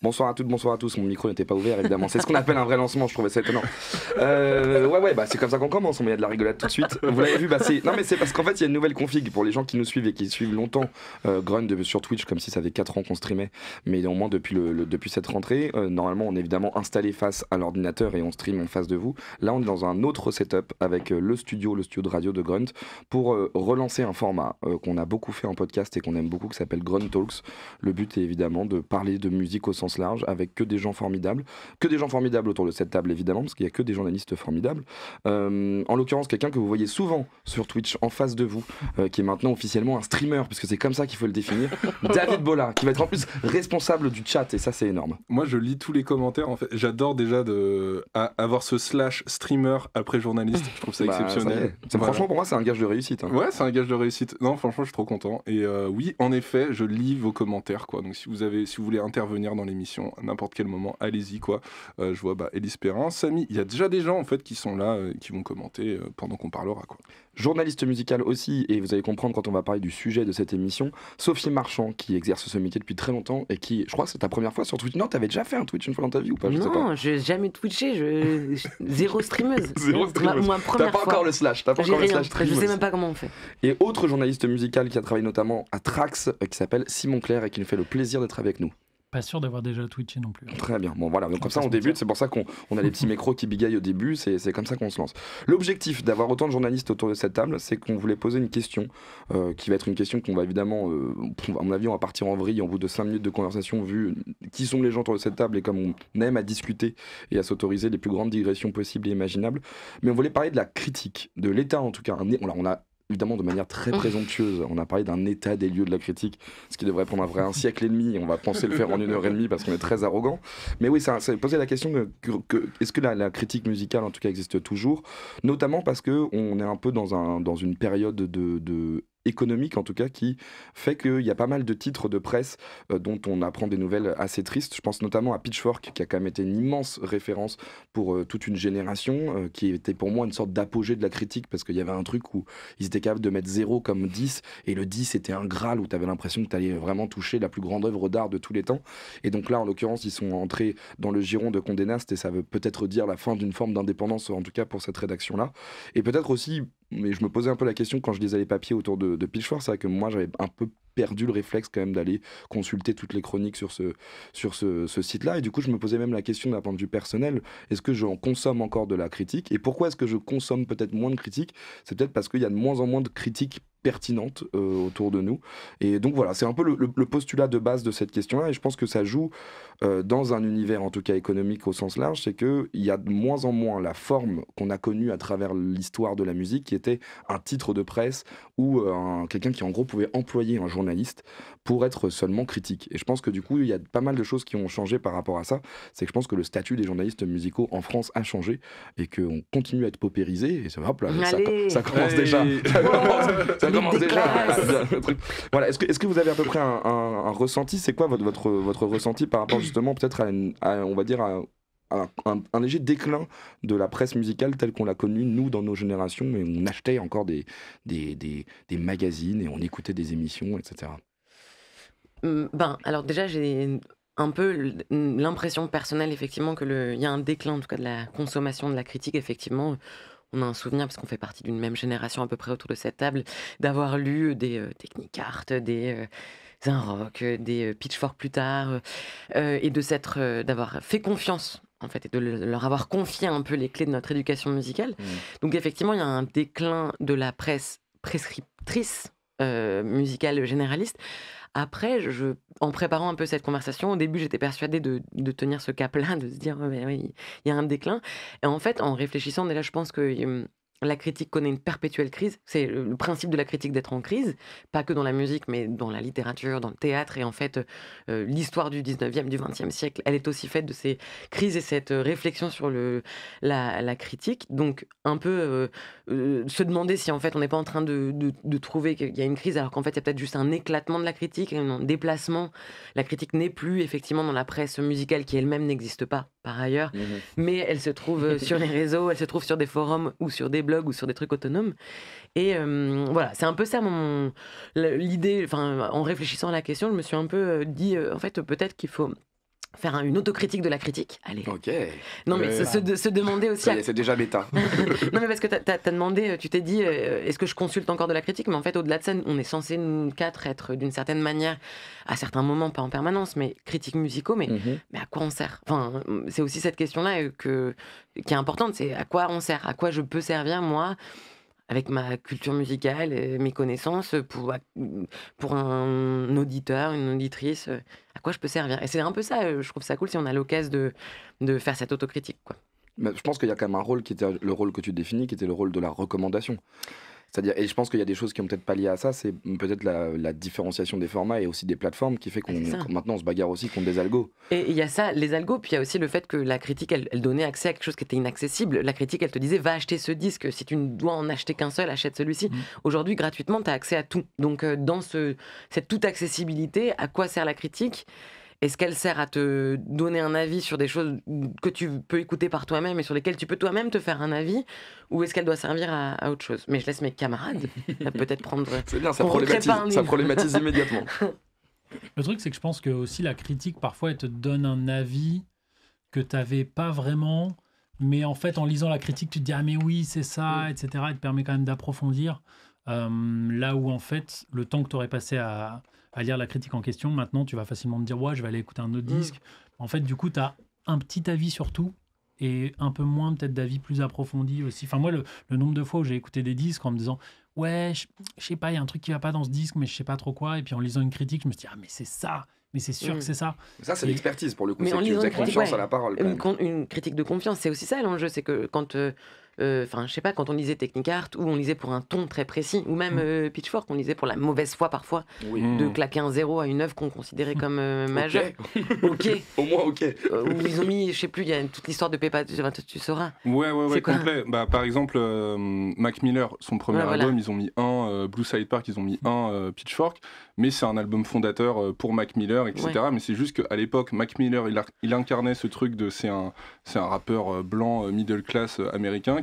Bonsoir à toutes, bonsoir à tous. Mon micro n'était pas ouvert, évidemment. C'est ce qu'on appelle un vrai lancement, je trouvais ça étonnant. Euh, ouais, ouais, bah, c'est comme ça qu'on commence. On met de la rigolade tout de suite. Vous l'avez vu, bah, c'est. Non, mais c'est parce qu'en fait, il y a une nouvelle config pour les gens qui nous suivent et qui suivent longtemps euh, Grunt sur Twitch, comme si ça avait 4 ans qu'on streamait. Mais au depuis, le, depuis cette rentrée, euh, normalement, on est évidemment installé face à l'ordinateur et on stream en face de vous. Là, on est dans un autre setup avec le studio, le studio de radio de Grunt, pour relancer un format qu'on a beaucoup fait en podcast et qu'on aime beaucoup qui s'appelle Grunt Talks. Le but est évidemment de parler de musique au sens large, avec que des gens formidables, que des gens formidables autour de cette table évidemment, parce qu'il y a que des journalistes formidables. Euh, en l'occurrence, quelqu'un que vous voyez souvent sur Twitch en face de vous, euh, qui est maintenant officiellement un streamer, puisque c'est comme ça qu'il faut le définir, David Bola, qui va être en plus responsable du chat, et ça c'est énorme. Moi je lis tous les commentaires, en fait, j'adore déjà de avoir ce slash streamer après journaliste, je trouve ça bah, exceptionnel. Franchement pour moi c'est un gage de réussite. Hein. Ouais c'est un gage de réussite. Non franchement je suis trop content. Et euh, oui en effet je lis vos commentaires quoi. Donc si vous avez si vous voulez intervenir dans les à n'importe quel moment. Allez-y, quoi. Euh, je vois bah, Élise Perrin, Samy. Il y a déjà des gens, en fait, qui sont là, euh, qui vont commenter euh, pendant qu'on parlera, quoi. Journaliste musical aussi, et vous allez comprendre quand on va parler du sujet de cette émission, Sophie Marchand, qui exerce ce métier depuis très longtemps et qui, je crois que c'est ta première fois sur Twitch. Non, t'avais déjà fait un Twitch une fois dans ta vie ou pas Non, je n'ai jamais Twitché, je... zéro streameuse. zéro streameuse. Ma, ma pas encore le slash, t'as pas encore le slash. Je sais même pas comment on fait. Et autre journaliste musical qui a travaillé notamment à Trax, qui s'appelle Simon Claire et qui nous fait le plaisir d'être avec nous. Pas sûr d'avoir déjà twitché non plus. Hein. Très bien. Bon, voilà. Donc, comme ça, on débute. C'est pour ça qu'on on a les petits micros qui bigaillent au début. C'est comme ça qu'on se lance. L'objectif d'avoir autant de journalistes autour de cette table, c'est qu'on voulait poser une question euh, qui va être une question qu'on va évidemment, euh, à mon avis, on va partir en vrille en bout de 5 minutes de conversation, vu qui sont les gens autour de cette table et comme on aime à discuter et à s'autoriser les plus grandes digressions possibles et imaginables. Mais on voulait parler de la critique, de l'État en tout cas. On a évidemment de manière très oh. présomptueuse. On a parlé d'un état des lieux de la critique, ce qui devrait prendre un, vrai siècle et demi. On va penser le faire en une heure et demie parce qu'on est très arrogant. Mais oui, ça, ça posait la question est-ce que la, critique musicale, en tout cas, existe toujours Notamment parce qu'on est un peu dans, un, dans une période de, de économique en tout cas qui fait qu'il y a pas mal de titres de presse euh, dont on apprend des nouvelles assez tristes. Je pense notamment à Pitchfork qui a quand même été une immense référence pour euh, toute une génération euh, qui était pour moi une sorte d'apogée de la critique parce qu'il y avait un truc où ils étaient capables de mettre zéro comme 10 et le 10 était un graal où tu avais l'impression que tu allais vraiment toucher la plus grande œuvre d'art de tous les temps. Et donc là en l'occurrence ils sont entrés dans le giron de Condé Nast et ça veut peut-être dire la fin d'une forme d'indépendance en tout cas pour cette rédaction là. Et peut-être aussi mais je me posais un peu la question quand je lisais les papiers autour de, de c'est vrai que moi j'avais un peu perdu le réflexe quand même d'aller consulter toutes les chroniques sur ce, sur ce, site-là. Et du coup, je me posais même la question d'un point de vue personnel, est-ce que j'en consomme encore de la critique Et pourquoi est-ce que je consomme peut-être moins de critiques C'est peut-être parce qu'il y a de moins en moins de critiques pertinentes euh, autour de nous. Et donc voilà, c'est un peu le, postulat de base de cette question-là, et je pense que ça joue euh, dans un univers, en tout cas économique au sens large, c'est il y a de moins en moins la forme qu'on a connue à travers l'histoire de la musique, qui était un titre de presse ou euh, quelqu'un qui en gros pouvait employer un journaliste pour être seulement critique. Et je pense que du coup, il y a pas mal de choses qui ont changé par rapport à ça. C'est que je pense que le statut des journalistes musicaux en France a changé et qu'on continue à être paupérisé. Et ça, hop là, ça, commence déjà. Ça commence, déjà. voilà. Est-ce que, vous avez à peu près un, ressenti C'est quoi votre, votre, ressenti par rapport justement peut-être à, à, on va dire, à, un, léger déclin de la presse musicale telle qu'on l'a connue, nous, dans nos générations, où on achetait encore des, des, magazines et on écoutait des émissions, etc. Hum, ben, alors déjà, j'ai un peu hum, l'impression personnelle, effectivement, qu'il y a un déclin, en tout cas, de la consommation de la critique, effectivement. On a un souvenir, parce qu'on fait partie d'une même génération à peu près autour de cette table, d'avoir lu des euh, des... un euh, rock, euh, des euh, pitchforks plus tard, et de s'être, d'avoir fait confiance en fait, et de leur avoir confié un peu les clés de notre éducation musicale. Mmh. Donc effectivement, il y a un déclin de la presse prescriptrice euh, musicale généraliste. Après, en préparant un peu cette conversation, au début, j'étais persuadée de, tenir ce cap-là, de se dire, oh, oui, il y a un déclin. Et en fait, en réfléchissant, là, je pense que hum, la critique connaît une perpétuelle crise. C'est le principe de la critique d'être en crise, pas que dans la musique, mais dans la littérature, dans le théâtre. Et en fait, euh, l'histoire du 19e, du 20e siècle, elle est aussi faite de ces crises et cette euh, réflexion sur le, la, critique. Donc, un peu euh, se demander si en fait on n'est pas en train de, trouver qu'il y a une crise, alors qu'en fait, il y a peut-être juste un éclatement de la critique, un déplacement. La critique n'est plus effectivement dans la presse musicale qui elle-même n'existe pas par ailleurs, mmh mais elle se trouve sur les réseaux, elle se trouve sur des forums ou sur des ou sur des trucs autonomes. Et euh, voilà, c'est un peu ça mon l'idée. Enfin, en réfléchissant à la question, je me suis un peu euh, dit euh, en fait peut-être qu'il faut faire une autocritique de la critique. Allez. Ok. Non, mais se, demander aussi. À... C'est déjà bêta non, mais parce que tu as, demandé, euh, tu t'es dit, euh, est-ce que je consulte encore de la critique Mais en fait, au-delà de ça, on est censé, nous quatre, être d'une certaine manière, à certains moments, pas en permanence, mais critiques musicaux, mais, mhm. mais à quoi on sert Enfin, c'est aussi cette question-là euh, que, qui est importante c'est à quoi on sert À quoi je peux servir, moi avec ma culture musicale, et mes connaissances, pour, bah, pour un auditeur, une auditrice, euh, à quoi je peux servir. Et c'est un peu ça, euh, je trouve ça cool si on a l'occasion de, de faire cette autocritique. Quoi. Mais bah, je pense qu'il y a quand même un rôle qui était le rôle que tu définis, qui était le rôle de la recommandation dire et je pense qu'il y a des choses qui ont peut-être pas lié à ça, c'est peut-être la, différenciation des formats et aussi des plateformes qui fait ah, qu'on maintenant on se bagarre aussi contre des algos. Et il y a ça, les algos, puis il y a aussi le fait que la critique, elle, donnait accès à quelque chose qui était inaccessible. La critique, elle te disait, va acheter ce disque, si tu ne dois en acheter qu'un seul, achète celui-ci. Mmh. Aujourd'hui, gratuitement, tu as accès à tout. Donc, euh, dans ce, cette toute accessibilité, à quoi sert la critique est-ce qu'elle sert à te donner un avis sur des choses que tu peux écouter par toi-même et sur lesquelles tu peux toi-même te faire un avis Ou est-ce qu'elle doit servir à, autre chose Mais je laisse mes camarades euh, peut-être prendre. C'est bien, ça problématise, ça immédiatement. Le truc, c'est que je pense que aussi la critique, parfois, elle te donne un avis que tu n'avais pas vraiment. Mais en fait, en lisant la critique, tu te dis Ah, mais oui, c'est ça, mm. etc. Elle te permet quand même d'approfondir. Euh, là où, en fait, le temps que tu aurais passé à, à lire la critique en question. Maintenant, tu vas facilement me dire, ouais, je vais aller écouter un autre mm. disque. En fait, du coup, tu as un petit avis sur tout et un peu moins peut-être d'avis plus approfondi aussi. Enfin, moi, le, nombre de fois où j'ai écouté des disques en me disant, ouais, je, sais pas, il y a un truc qui va pas dans ce disque, mais je sais pas trop quoi. Et puis en lisant une critique, je me dis « ah, mais c'est ça, mais c'est sûr mm. que c'est ça. Ça, c'est l'expertise pour le coup, mais en confiance à la parole. Une, critique de confiance, c'est aussi ça l'enjeu, c'est que quand. Euh, euh, enfin, je sais pas, quand on lisait Technic Art, ou on lisait pour un ton très précis, ou même mm. euh, Pitchfork, on lisait pour la mauvaise foi parfois, de mm. claquer un zéro à une œuvre qu'on considérait comme euh, majeure. Ok. Au moins, ok. ils ont mis, je sais plus, il y a toute l'histoire de Peppa, tu, sauras. Ouais, ouais, ouais, complet. Bah, par exemple, Mac Miller, son premier album, ils ont mis un, Blue Side Park, ils ont mis un, Pitchfork, mais c'est un album fondateur pour Mac Miller, etc. Mais c'est juste qu'à l'époque, Mac Miller, il, incarnait ce truc de c'est un, un rappeur blanc middle class américain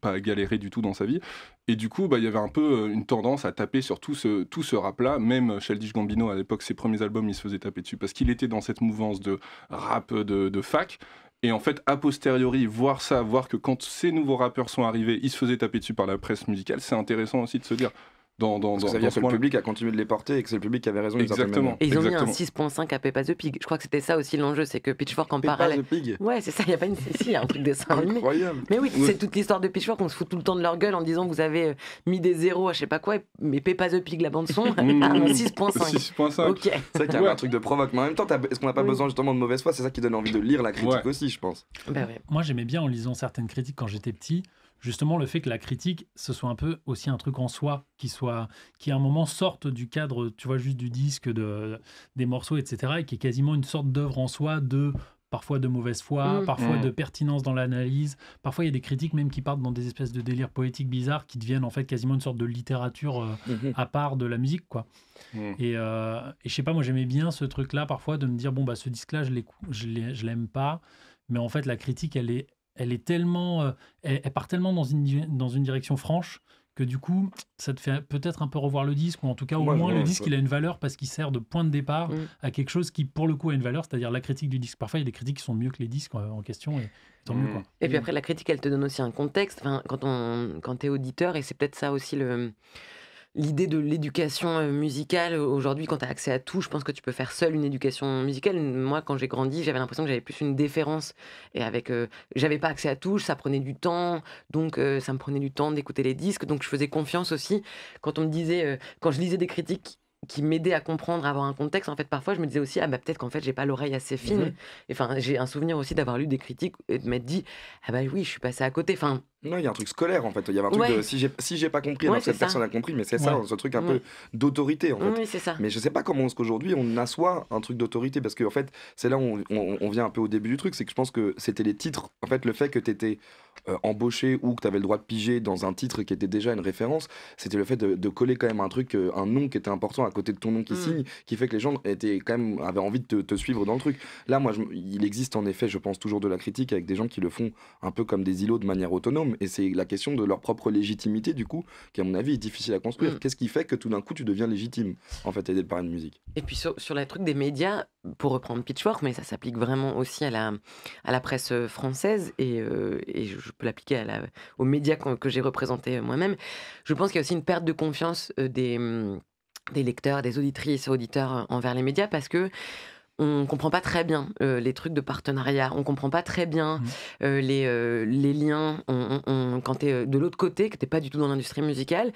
pas galéré du tout dans sa vie. Et du coup, bah, il y avait un peu euh, une tendance à taper sur tout ce, tout ce rap-là. Même Sheldish euh, Gambino, à l'époque, ses premiers albums, il se faisait taper dessus parce qu'il était dans cette mouvance de rap de, de fac. Et en fait, a posteriori, voir ça, voir que quand ces nouveaux rappeurs sont arrivés, ils se faisaient taper dessus par la presse musicale, c'est intéressant aussi de se dire dans, dans, ça dire que le public a continué de les porter et que c'est le public qui avait raison. Exactement. ils ont mis un 6.5 à Peppa the Pig. Je crois que c'était ça aussi l'enjeu, c'est que Pitchfork en Peppa parallèle. The Pig. Ouais, c'est ça. Il y a pas une, cécile y a un truc de Incroyable. Mais oui, c'est toute l'histoire de Pitchfork. On se fout tout le temps de leur gueule en disant vous avez euh, mis des zéros à je sais pas quoi, mais Peppa the Pig la bande son un 6.5. Mmh. 6.5. Ok. C'est vrai qu'il y avait un truc de provoque. Mais en même temps, est-ce qu'on n'a pas besoin justement de mauvaise foi C'est ça qui donne envie de lire la critique aussi, je pense. Bah Moi, j'aimais bien en lisant certaines critiques quand j'étais petit justement le fait que la critique, ce soit un peu aussi un truc en soi, qui soit, qui à un moment sorte du cadre, tu vois, juste du disque, de, des morceaux, etc., et qui est quasiment une sorte d'œuvre en soi de parfois de mauvaise foi, mm. parfois mm. de pertinence dans l'analyse. Parfois, il y a des critiques même qui partent dans des espèces de délires poétiques bizarres qui deviennent en fait quasiment une sorte de littérature euh, mm-hmm. à part de la musique, quoi. Mm. Et, euh, et je sais pas, moi j'aimais bien ce truc-là parfois de me dire bon bah ce disque-là je l'aime pas, mais en fait la critique elle est elle est tellement, euh, part tellement dans une, dans une direction franche que du coup, ça te fait peut-être un peu revoir le disque, ou en tout cas, au moins, le disque, il a une valeur parce qu'il sert de point de départ mm. à quelque chose qui, pour le coup, a une valeur, c'est-à-dire la critique du disque. Parfois, il y a des critiques qui sont mieux que les disques euh, en question, et tant mieux. Mm. Quoi. Et puis après, la critique, elle te donne aussi un contexte. quand, on, quand tu es auditeur, et c'est peut-être ça aussi le l'idée de l'éducation euh, musicale aujourd'hui, quand tu as accès à tout, je pense que tu peux faire seule une éducation musicale. Moi, quand j'ai grandi, j'avais l'impression que j'avais plus une déférence. Et avec. Euh, j'avais pas accès à tout, ça prenait du temps. Donc, euh, ça me prenait du temps d'écouter les disques. Donc, je faisais confiance aussi. Quand on me disait. quand je lisais des critiques qui m'aidait à comprendre, à avoir un contexte, en fait, parfois, je me disais aussi, ah bah peut-être qu'en fait, j'ai pas l'oreille assez mmh fine. Enfin, j'ai un souvenir aussi d'avoir lu des critiques et de m'être dit, ah bah oui, je suis passé à côté. Enfin, non, il y a un truc scolaire en fait. Il y a un truc si j'ai si pas compris, cette personne a compris, mais c'est ça, ce truc un peu d'autorité en c'est ça. Mais je sais pas comment est-ce qu'aujourd'hui on assoit un truc d'autorité parce que en fait, c'est là où on, vient un peu au début du truc, c'est que je pense que c'était les titres, en fait, le fait que tu étais euh, embauché ou que tu avais le droit de piger dans un titre qui était déjà une référence, c'était le fait de, coller quand même un truc, euh, un nom qui était important à côté de ton nom qui mm. signe, qui fait que les gens étaient quand même avaient envie de te, suivre dans le truc. Là, moi, il existe en effet, je pense toujours de la critique avec des gens qui le font un peu comme des îlots de manière autonome, et c'est la question de leur propre légitimité du coup, qui à mon avis est difficile à construire. Mm. Qu'est-ce qui fait que tout d'un coup tu deviens légitime en fait aidé par une musique Et puis sur, sur le truc des médias, pour reprendre Pitchfork, mais ça s'applique vraiment aussi à la à la presse française et, euh, et je je peux l'appliquer la, aux médias que, j'ai représentés euh, moi-même. Je pense qu'il y a aussi une perte de confiance euh, des, mm, des lecteurs, des auditrices et auditeurs euh, envers les médias parce que on comprend pas très bien les trucs de partenariat, on comprend pas très bien mmh. les, les liens. quand tu es de l'autre côté, que n'es pas du tout dans l'industrie musicale,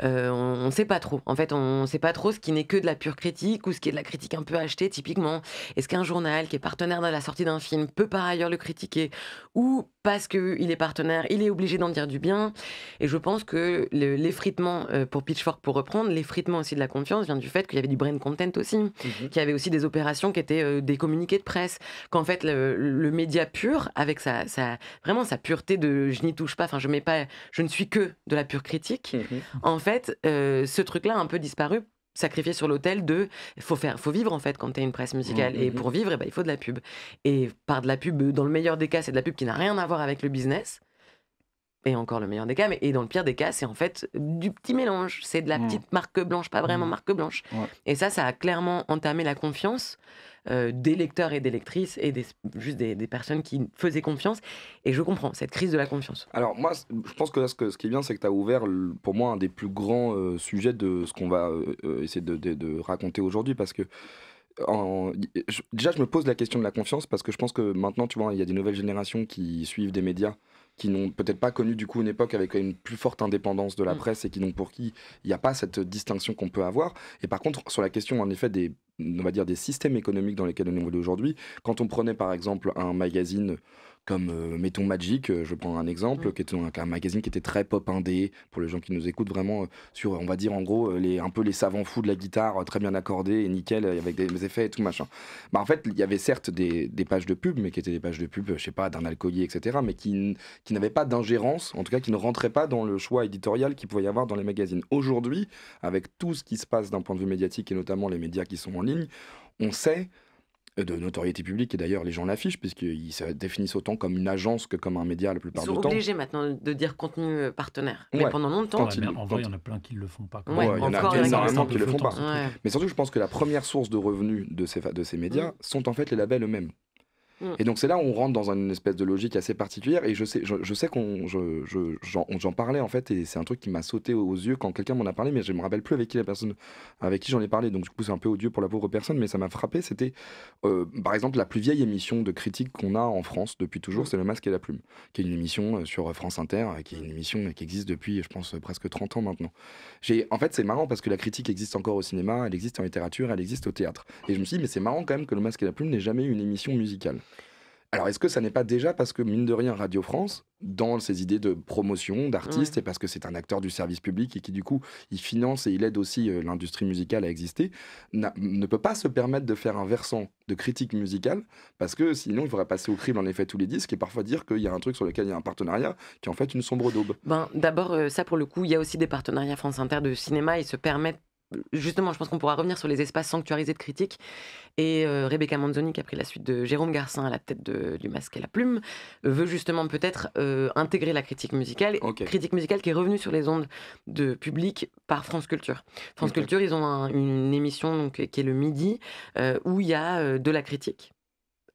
on, ne sait pas trop. En fait, on, sait pas trop ce qui n'est que de la pure critique ou ce qui est de la critique un peu achetée, typiquement. Est-ce qu'un journal qui est partenaire de la sortie d'un film peut par ailleurs le critiquer ou parce qu'il est partenaire, il est obligé d'en dire du bien. Et je pense que l'effritement, euh, pour Pitchfork pour reprendre, l'effritement aussi de la confiance vient du fait qu'il y avait du brain content aussi, mhm. qu'il y avait aussi des opérations qui étaient euh, des communiqués de presse, qu'en fait le, média pur, avec sa, vraiment sa pureté de je n'y touche pas, enfin je je ne suis que de la pure critique, mhm. en fait euh, ce truc-là a un peu disparu sacrifier sur l'autel de faut faire faut vivre en fait quand t'es une presse musicale mmh, et mmh. pour vivre eh ben, il faut de la pub et par de la pub dans le meilleur des cas c'est de la pub qui n'a rien à voir avec le business et encore le meilleur des cas, mais et dans le pire des cas, c'est en fait du petit mélange. C'est de la mm. petite marque blanche, pas vraiment mm. marque blanche. Et ça, ça a clairement entamé la confiance euh, des lecteurs et des lectrices et des, juste des, personnes qui faisaient confiance. Et je comprends cette crise de la confiance. Alors, moi, je pense que ce, qui est bien, c'est que tu as ouvert pour moi un des plus grands euh, sujets de ce qu'on va euh, essayer de, raconter aujourd'hui parce que. déjà, je me pose la question de la confiance parce que je pense que maintenant, tu vois, il y a des nouvelles générations qui suivent des médias qui n'ont peut-être pas connu du coup une époque avec une plus forte indépendance de la mm. presse et qui n'ont pour qui il n'y a pas cette distinction qu'on peut avoir. Et par contre, sur la question en effet des on va dire des systèmes économiques dans lesquels on est aujourd'hui, quand on prenait par exemple un magazine comme euh, mettons Magic, je euh, je prends un exemple, qui était un, magazine qui était très pop indé pour les gens qui nous écoutent vraiment euh, sur, on va dire en gros les un peu les savants fous de la guitare, très bien accordés et nickel avec des, effets et tout machin. Bah en fait il y avait certes des, pages de pub, mais qui étaient des pages de pub, je sais pas d'un alcoolier etc, mais qui qui n'avaient pas d'ingérence, en tout cas qui ne rentraient pas dans le choix éditorial qu'il pouvait y avoir dans les magazines. Aujourd'hui, avec tout ce qui se passe d'un point de vue médiatique et notamment les médias qui sont en ligne, on sait euh, de notoriété publique, et d'ailleurs les gens l'affichent, puisqu'ils se définissent autant comme une agence que comme un média la plupart du temps. Ils sont obligés maintenant de dire contenu euh, partenaire, mais pendant longtemps... en vrai, il y en a plein qui ne le font pas. il y en a plein qui ne le font pas. Mais surtout, je pense que la première source de revenus de ces, de ces médias sont en fait les labels eux-mêmes. Mm. Et donc c'est là où on rentre dans une espèce de logique assez particulière. Et je sais, je, sais qu'on, j'en parlais en fait, et c'est un truc qui m'a sauté aux yeux quand quelqu'un m'en a parlé, mais je me rappelle plus avec qui la personne, avec qui j'en ai parlé. Donc du coup c'est un peu odieux pour la pauvre personne, mais ça m'a frappé. C'était euh, par exemple la plus vieille émission de critique qu'on a en France depuis toujours, mm. c'est Le Masque et la Plume, qui est une émission euh, sur France Inter, qui est une émission qui existe depuis, je pense, presque 30 ans maintenant. J'ai, en fait c'est marrant parce que la critique existe encore au cinéma, elle existe en littérature, elle existe au théâtre. Et je me suis dit mais c'est marrant quand même que Le Masque et la Plume n'ait jamais eu une émission musicale. Alors, est-ce que ça n'est pas déjà parce que, mine de rien, Radio France, dans ses idées de promotion, d'artistes, et parce que c'est un acteur du service public et qui, du coup, il finance et il aide aussi euh, l'industrie musicale à exister, ne peut pas se permettre de faire un versant de critique musicale, parce que sinon, il faudrait passer au crible, en effet, tous les disques, et parfois dire qu'il y a un truc sur lequel il y a un partenariat qui est en fait une sombre daube. Ben, D'abord, euh, ça, pour le coup, il y a aussi des partenariats France Inter de cinéma, et se permettent justement, je pense qu'on pourra revenir sur les espaces sanctuarisés de critique. Et euh, Rebecca Manzoni, qui a pris la suite de Jérôme Garcin à la tête du Masque et la Plume, veut justement peut-être euh, intégrer la critique musicale, critique musicale qui est revenue sur les ondes de public par France Culture. France Culture, ils ont une émission donc, qui est le midi, euh, où il y a de la critique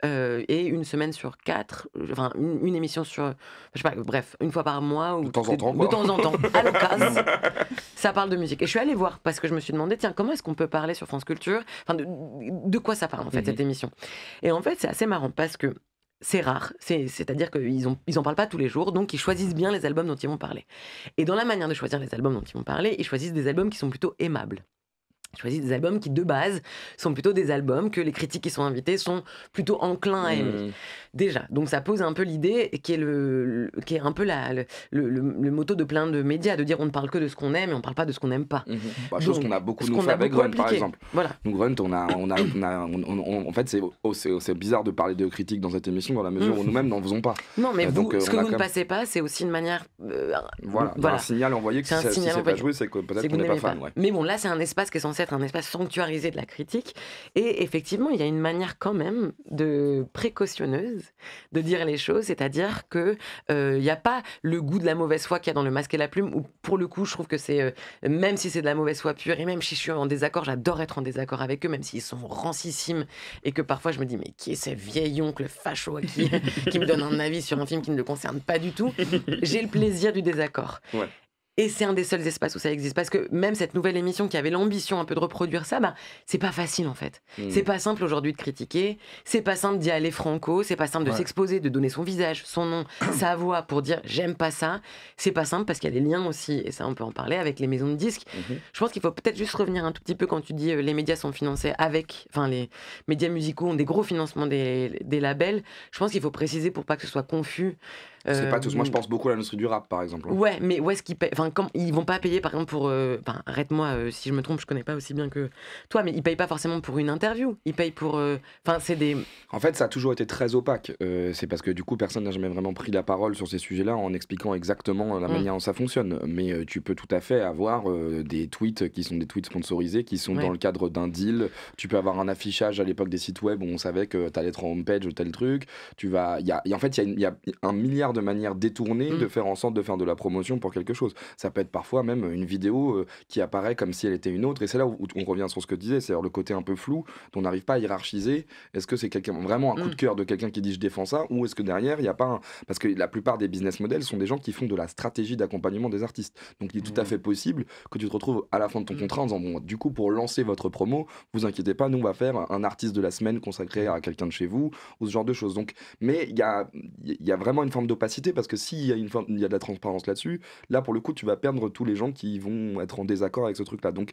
et une semaine sur quatre, enfin une, émission sur, je sais pas, bref, une fois par mois ou de temps en temps, de temps, en temps à l'occasion, ça parle de musique. Et je suis allée voir parce que je me suis demandé, tiens, comment est-ce qu'on peut parler sur France Culture Enfin, de, quoi ça parle en fait cette mmh émission Et en fait, c'est assez marrant parce que c'est rare, c'est-à-dire qu'ils n'en en parlent pas tous les jours, donc ils choisissent bien les albums dont ils vont parler. Et dans la manière de choisir les albums dont ils vont parler, ils choisissent des albums qui sont plutôt aimables choisi des albums qui, de base, sont plutôt des albums que les critiques qui sont invités sont plutôt enclins à aimer. Hmm. Déjà, donc ça pose un peu l'idée qui est, le, un peu la, le, le, motto de plein de médias, de dire on ne parle que de ce qu'on aime et on ne parle pas de ce qu'on n'aime pas. Hmm. Bah, chose qu'on a beaucoup nous fait avec Grunt, par exemple. Voilà. Nous, Grunt, on a, en fait, oh, c'est, bizarre de parler de critiques dans cette émission dans la mesure où hmm. nous-mêmes n'en faisons pas. Non, mais euh, euh, ce que vous ne passez pas, c'est aussi une manière... Euh, voilà, un signal envoyé que si, ça, si pas joué, c'est que peut-être qu'on n'est pas fan. Mais bon, là, c'est un espace qui est censé un espace sanctuarisé de la critique. Et effectivement, il y a une manière quand même de précautionneuse de dire les choses, c'est-à-dire que euh, il n'y a pas le goût de la mauvaise foi qu'il y a dans le masque et la plume. Ou pour le coup, je trouve que c'est euh, même si c'est de la mauvaise foi pure et même si je suis en désaccord, j'adore être en désaccord avec eux, même s'ils sont rancissimes et que parfois je me dis mais qui est ce vieil oncle facho qui, me donne un avis sur un film qui ne le concerne pas du tout. J'ai le plaisir du désaccord. Ouais. Et c'est un des seuls espaces où ça existe. Parce que même cette nouvelle émission qui avait l'ambition un peu de reproduire ça, bah, c'est pas facile en fait. Hmm. C'est pas simple aujourd'hui de critiquer, c'est pas simple d'y aller franco, c'est pas simple de s'exposer, de donner son visage, son nom, sa voix pour dire j'aime pas ça. C'est pas simple parce qu'il y a des liens aussi, et ça on peut en parler, avec les maisons de disques. Mhm. Je pense qu'il faut peut-être juste revenir un tout petit peu quand tu dis euh, les médias sont financés avec, enfin les médias musicaux ont des gros financements des, des labels. Je pense qu'il faut préciser pour pas que ce soit confus. C'est pas tous. Moi, je euh, pense beaucoup à l'industrie du rap, par exemple. Hein. Ouais, mais où est-ce qu'ils payent Enfin, ils vont pas payer, par exemple, pour. Euh, enfin, arrête-moi euh, si je me trompe, je connais pas aussi bien que toi, mais ils payent pas forcément pour une interview. Ils payent pour. Enfin, c'est des. En fait, ça a toujours été très opaque. c'est parce que du coup, personne n'a jamais vraiment pris la parole sur ces sujets-là en expliquant exactement la mm. manière dont ça fonctionne. Mais tu peux tout à fait avoir des tweets qui sont des tweets sponsorisés, qui sont dans le cadre d'un deal. Tu peux avoir un affichage à l'époque des sites web où on savait que t'allais être en homepage ou tel truc. Tu vas. Y en fait, il y a un milliard de manière détournée de mm. faire en sorte de faire de la promotion pour quelque chose. Ça peut être parfois même une vidéo euh, qui apparaît comme si elle était une autre. Et c'est là où on revient sur ce que tu disais, c'est-à-dire le côté un peu flou dont on n'arrive pas à hiérarchiser. Est-ce que c'est quelqu'un vraiment un coup mm. de cœur de quelqu'un qui dit je défends ça ou est-ce que derrière il n'y a pas un... Parce que la plupart des business models sont des gens qui font de la stratégie d'accompagnement des artistes. Donc il est tout à mm. fait possible que tu te retrouves à la fin de ton contrat en disant bon, du coup, pour lancer votre promo, vous inquiétez pas, nous on va faire un artiste de la semaine consacré à quelqu'un de chez vous ou ce genre de choses. Donc, mais il y a, y a vraiment une forme d'opacité cité parce que s'il y, a une il y a de la transparence là-dessus, là, pour le coup, tu vas perdre tous les gens qui vont être en désaccord avec ce truc-là. Donc,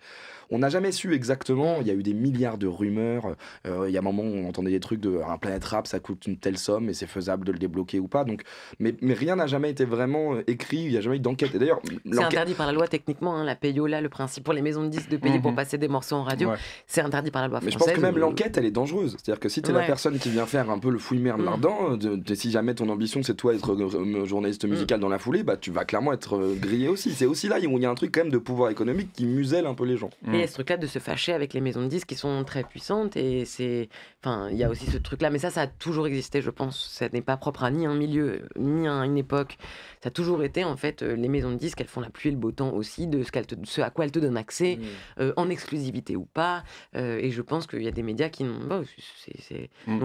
on n'a jamais su exactement, il y a eu des milliards de rumeurs, euh, il y a un moment où on entendait des trucs de ah, un planète rap, ça coûte une telle somme, et c'est faisable de le débloquer ou pas. Donc, mais, rien n'a jamais été vraiment euh, écrit, il n'y a jamais eu d'enquête. d'ailleurs, c'est interdit par la loi techniquement, hein, la payola, le principe pour les maisons de disques de payer pour mhm. passer des morceaux en radio, c'est interdit par la loi française. Mais je pense que même l'enquête, elle est dangereuse. C'est-à-dire que si tu es la personne qui vient faire un peu le fouille-merde mhm. euh, de' si jamais ton ambition c'est toi être journaliste mm. musical dans la foulée, bah, tu vas clairement être euh, grillé aussi. C'est aussi là où il y a un truc quand même de pouvoir économique qui muselle un peu les gens. Mm. Et il y a ce truc-là de se fâcher avec les maisons de disques qui sont très puissantes. Et c'est. Enfin, il y a aussi ce truc-là. Mais ça, ça a toujours existé, je pense. Ça n'est pas propre à ni un milieu, ni à une époque. Ça a toujours été, en fait, euh, les maisons de disques, elles font la pluie et le beau temps aussi de ce, à quoi elles te donnent accès, mm. euh, en exclusivité ou pas. et je pense qu'il y a des médias qui n'ont bah,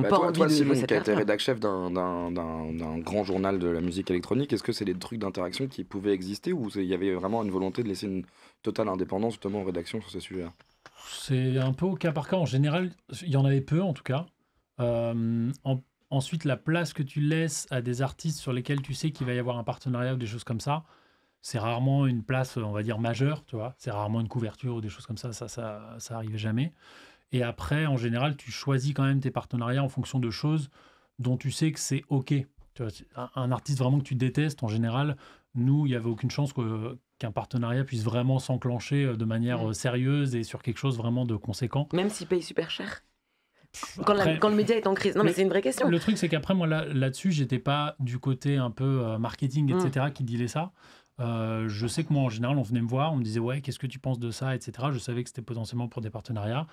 pas pas envie de. Simon, qui a été rédacteur chef d'un grand journal de la musique électronique. Est-ce que c'est des trucs d'interaction qui pouvaient exister ou il y avait vraiment une volonté de laisser une totale indépendance justement en rédaction sur ces sujets-là C'est un peu au cas par cas. En général, il y en avait peu en tout cas. Euh, ensuite, la place que tu laisses à des artistes sur lesquels tu sais qu'il va y avoir un partenariat ou des choses comme ça, c'est rarement une place, on va dire, majeure, tu vois. C'est rarement une couverture ou des choses comme ça, ça, ça, ça arrive jamais. Et après, en général, tu choisis quand même tes partenariats en fonction de choses dont tu sais que c'est OK un artiste vraiment que tu détestes, en général, nous, il n'y avait aucune chance que, qu'un partenariat puisse vraiment s'enclencher euh, de manière mm. euh, sérieuse et sur quelque chose vraiment de conséquent. Même s'il paye super cher. Quand, le média est en crise. Non, mais c'est une vraie question. Le truc, c'est qu'après, moi, là, dessus dessus j'étais pas du côté un peu euh, marketing, etc., mm. qui dealait ça. je sais que moi, en général, on venait me voir, on me disait, ouais, qu'est-ce que tu penses de ça, etc. Je savais que c'était potentiellement pour des partenariats.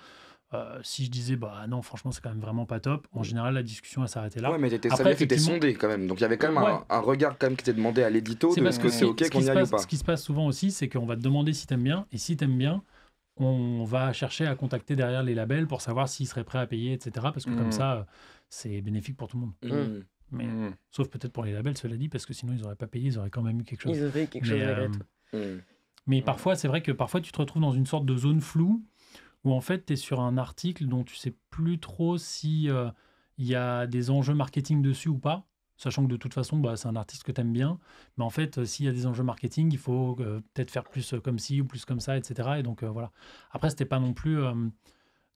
Euh, si je disais bah non franchement c'est quand même vraiment pas top en général la discussion elle s'arrêtait là ouais mais t'étais sondé quand même donc il y avait quand même un, regard quand même qui était demandé à l'édito c'est parce que c'est ok qu'on y pas ce qui se passe souvent aussi c'est qu'on va te demander si t'aimes bien et si t'aimes bien on va chercher à contacter derrière les labels pour savoir s'ils seraient prêts à payer etc parce que comme mm. ça euh, c'est bénéfique pour tout le monde mm. Mm. Mais, sauf peut-être pour les labels cela dit parce que sinon ils n'auraient pas payé ils auraient quand même eu quelque chose euh, mais parfois c'est vrai que parfois tu te retrouves dans une sorte de zone floue où en fait tu es sur un article dont tu sais plus trop si il euh, y a des enjeux marketing dessus ou pas, sachant que de toute façon bah, c'est un artiste que tu aimes bien, mais en fait euh, s'il y a des enjeux marketing, il faut euh, peut-être faire plus comme ci ou plus comme ça, etc. Et donc voilà. Après c'était pas non plus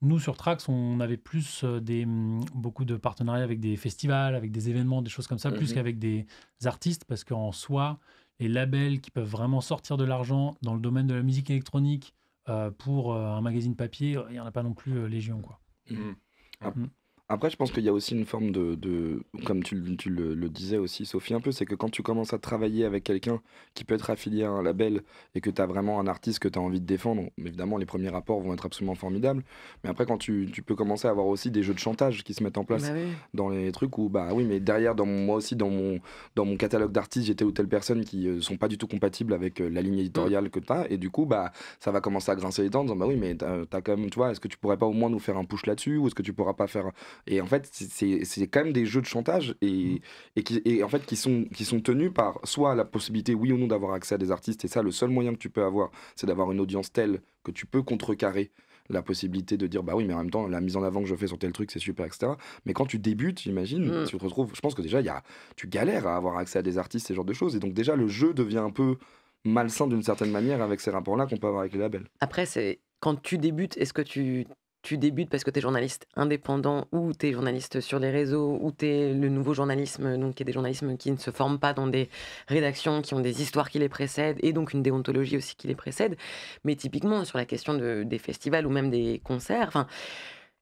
nous sur Trax, on avait plus des mm, beaucoup de partenariats avec des festivals, avec des événements, des choses comme ça, plus mhm. qu'avec des artistes, parce qu'en soi, les labels qui peuvent vraiment sortir de l'argent dans le domaine de la musique électronique, euh, pour euh, un magazine papier, il n'y en a pas non plus euh, légion. Quoi. Mmh. Ah. Mmh. Après, je pense qu'il y a aussi une forme de, comme tu, le, disais aussi, Sophie, un peu, c'est que quand tu commences à travailler avec quelqu'un qui peut être affilié à un label et que tu as vraiment un artiste que tu as envie de défendre, évidemment, les premiers rapports vont être absolument formidables. Mais après, quand tu, peux commencer à avoir aussi des jeux de chantage qui se mettent en place bah dans les trucs où, bah oui, mais derrière, dans moi aussi, dans mon, dans mon catalogue d'artistes, j'étais ou telle personne qui ne euh, sont pas du tout compatibles avec euh, la ligne éditoriale mm. que tu as. Et du coup, bah, ça va commencer à grincer les dents en disant, bah oui, mais tu as, quand même, tu vois, est-ce que tu pourrais pas au moins nous faire un push là-dessus ou est-ce que tu pourras pas faire et en fait, c'est quand même des jeux de chantage et, mm. et, qui, en fait, qui sont, qui sont tenus par soit la possibilité, oui ou non, d'avoir accès à des artistes. Et ça, le seul moyen que tu peux avoir, c'est d'avoir une audience telle que tu peux contrecarrer la possibilité de dire bah oui mais en même temps la mise en avant que je fais sur tel truc c'est super etc mais quand tu débutes j'imagine mm. tu te retrouves je pense que déjà il y a, tu galères à avoir accès à des artistes ce genre de choses et donc déjà le jeu devient un peu malsain d'une certaine manière avec ces rapports là qu'on peut avoir avec les labels après c'est quand tu débutes, est-ce que tu tu débutes parce que tu es journaliste indépendant ou tu es journaliste sur les réseaux ou tu es le nouveau journalisme, donc qui est des journalistes qui ne se forment pas dans des rédactions qui ont des histoires qui les précèdent et donc une déontologie aussi qui les précède. Mais typiquement, sur la question des festivals ou même des concerts, enfin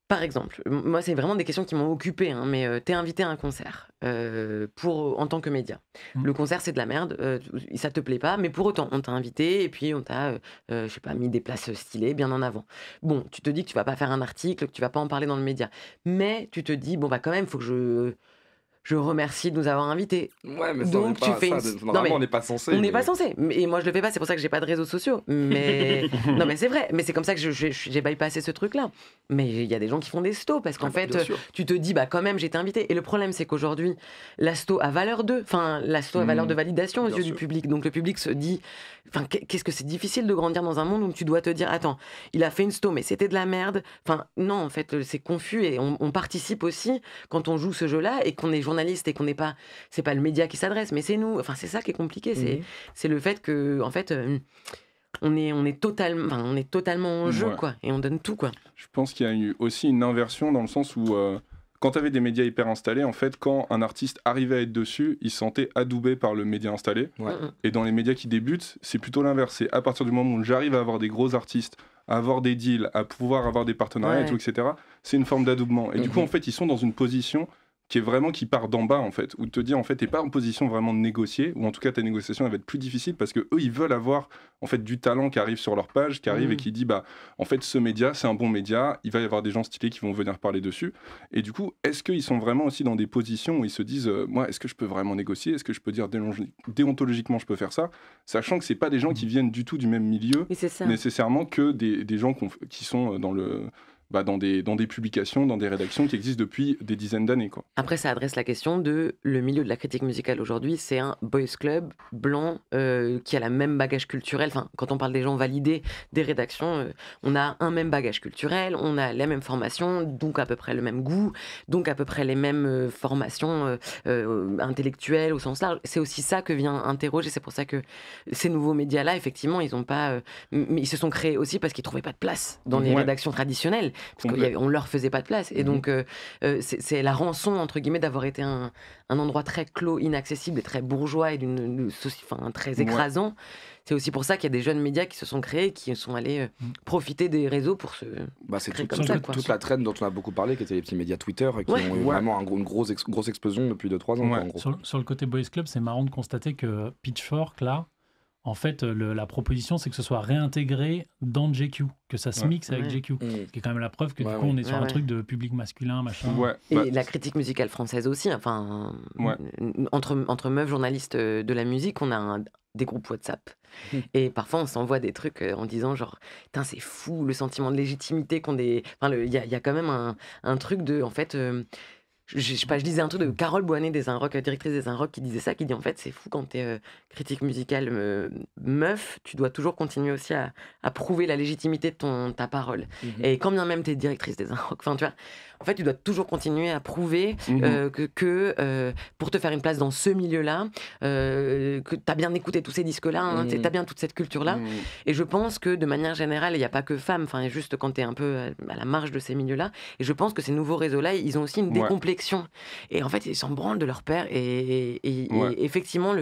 par exemple, moi, c'est vraiment des questions qui m'ont occupé, hein, mais euh, t'es invité à un concert euh, pour en tant que média. Mmh. Le concert, c'est de la merde, euh, ça te plaît pas, mais pour autant, on t'a invité et puis on t'a, je sais pas, mis des places stylées bien en avant. Bon, tu te dis que tu vas pas faire un article, que tu vas pas en parler dans le média, mais tu te dis, bon, bah quand même, faut que je je remercie de nous avoir invités. Ouais, Donc, tu fais normalement, on n'est pas censé. On n'est pas censé. Et moi, je le fais pas, c'est pour ça que j'ai pas de réseaux sociaux. Mais non, mais c'est vrai. Mais c'est comme ça que j'ai bypassé ce truc-là. Mais il y a des gens qui font des stos parce qu'en ah, bah, fait, tu te dis, bah quand même, j'ai été invité. Et le problème, c'est qu'aujourd'hui, la sto a valeur de, enfin, la a valeur mmh. de validation aux yeux du public. Donc le public se dit, Enfin, qu'est-ce que c'est difficile de grandir dans un monde où tu dois te dire, attends, il a fait une sto, mais c'était de la merde. Enfin, non, en fait, c'est confus et on, participe aussi quand on joue ce jeu-là et qu'on est journaliste et qu'on n'est pas, c'est pas le média qui s'adresse, mais c'est nous. Enfin, c'est ça qui est compliqué. C'est, mhm. c'est le fait que, en fait. Euh, on est, on est totalement, on est totalement en jeu, quoi, et on donne tout, quoi. Je pense qu'il y a eu aussi une inversion dans le sens où euh, quand tu des médias hyper installés, en fait, quand un artiste arrivait à être dessus, il se sentait adoubé par le média installé. Mm, mm. Et dans les médias qui débutent, c'est plutôt l'inverse. C'est à partir du moment où j'arrive à avoir des gros artistes, à avoir des deals, à pouvoir avoir des partenariats, et tout, etc., c'est une forme d'adoubement. Et mm, du coup, en fait, ils sont dans une position qui est vraiment qui part d'en bas en fait, ou te dire en fait t'es pas en position vraiment de négocier, ou en tout cas ta négociation va être plus difficile parce que eux ils veulent avoir en fait du talent qui arrive sur leur page, qui arrive et mmh. qui dit bah en fait ce média c'est un bon média, il va y avoir des gens stylés qui vont venir parler dessus, et du coup est-ce qu'ils sont vraiment aussi dans des positions où ils se disent euh, moi est-ce que je peux vraiment négocier, est-ce que je peux dire déontologiquement je peux faire ça, sachant que c'est pas des gens mmh. qui viennent du tout du même milieu nécessairement que des, gens qui sont euh, dans le bah, dans, des, dans des publications, dans des rédactions qui existent depuis des dizaines d'années. Quoi. Après, ça adresse la question de le milieu de la critique musicale aujourd'hui, c'est un boys club blanc euh, qui a la même bagage culturel. Enfin, quand on parle des gens validés des rédactions, euh, on a un même bagage culturel, on a la même formation, donc à peu près le même goût, donc à peu près les mêmes euh, formations intellectuelles au sens large. C'est aussi ça que vient interroger. C'est pour ça que ces nouveaux médias-là, effectivement, ils ont pas, mais ils se sont créés aussi parce qu'ils trouvaient pas de place dans les rédactions traditionnelles parce qu'on leur faisait pas de place. Et mhm. donc, euh, euh, c'est la rançon, entre guillemets, d'avoir été un, endroit très clos, inaccessible et très bourgeois et d'une, enfin, très écrasant. C'est aussi pour ça qu'il y a des jeunes médias qui se sont créés, qui sont allés euh, mhm. profiter des réseaux pour se. Bah, c'est toute la traîne dont on a beaucoup parlé, qui étaient les petits médias Twitter, qui ont eu vraiment une grosse, grosse explosion depuis 2-3 ans. sur, le côté Boys Club, c'est marrant de constater que Pitchfork, là, en fait, la proposition, c'est que ce soit réintégré dans JQ, que ça se mixe avec JQ, mm. qui est quand même la preuve que du coup, on est sur un truc de public masculin, machin. Et bah, la critique musicale française aussi, enfin, entre, entre meufs journalistes euh, de la musique, on a des groupes WhatsApp. Et parfois, on s'envoie des trucs euh, en disant genre, putain, c'est fou le sentiment de légitimité qu'on des. Enfin, il y, a, quand même un, truc de, en fait. Euh, je, disais pas, je un truc de Carole Boinet des Inrock, euh, directrice des Rock qui disait ça, qui dit en fait c'est fou quand t'es euh, critique musicale euh, meuf, tu dois toujours continuer aussi à, prouver la légitimité de ton, ta parole. Mm-hmm. Et quand bien même t'es directrice des Inrock, enfin tu vois, en fait, tu dois toujours continuer à prouver mhm. euh, que, euh, pour te faire une place dans ce milieu-là, euh, que tu as bien écouté tous ces disques-là, hein, mhm. tu as bien toute cette culture-là. Mhm. Et je pense que de manière générale, il n'y a pas que femmes, enfin, juste quand tu es un peu à la marge de ces milieux-là. Et je pense que ces nouveaux réseaux-là, ils ont aussi une décomplexion. Et en fait, ils s'en branlent de leur père. Et, effectivement,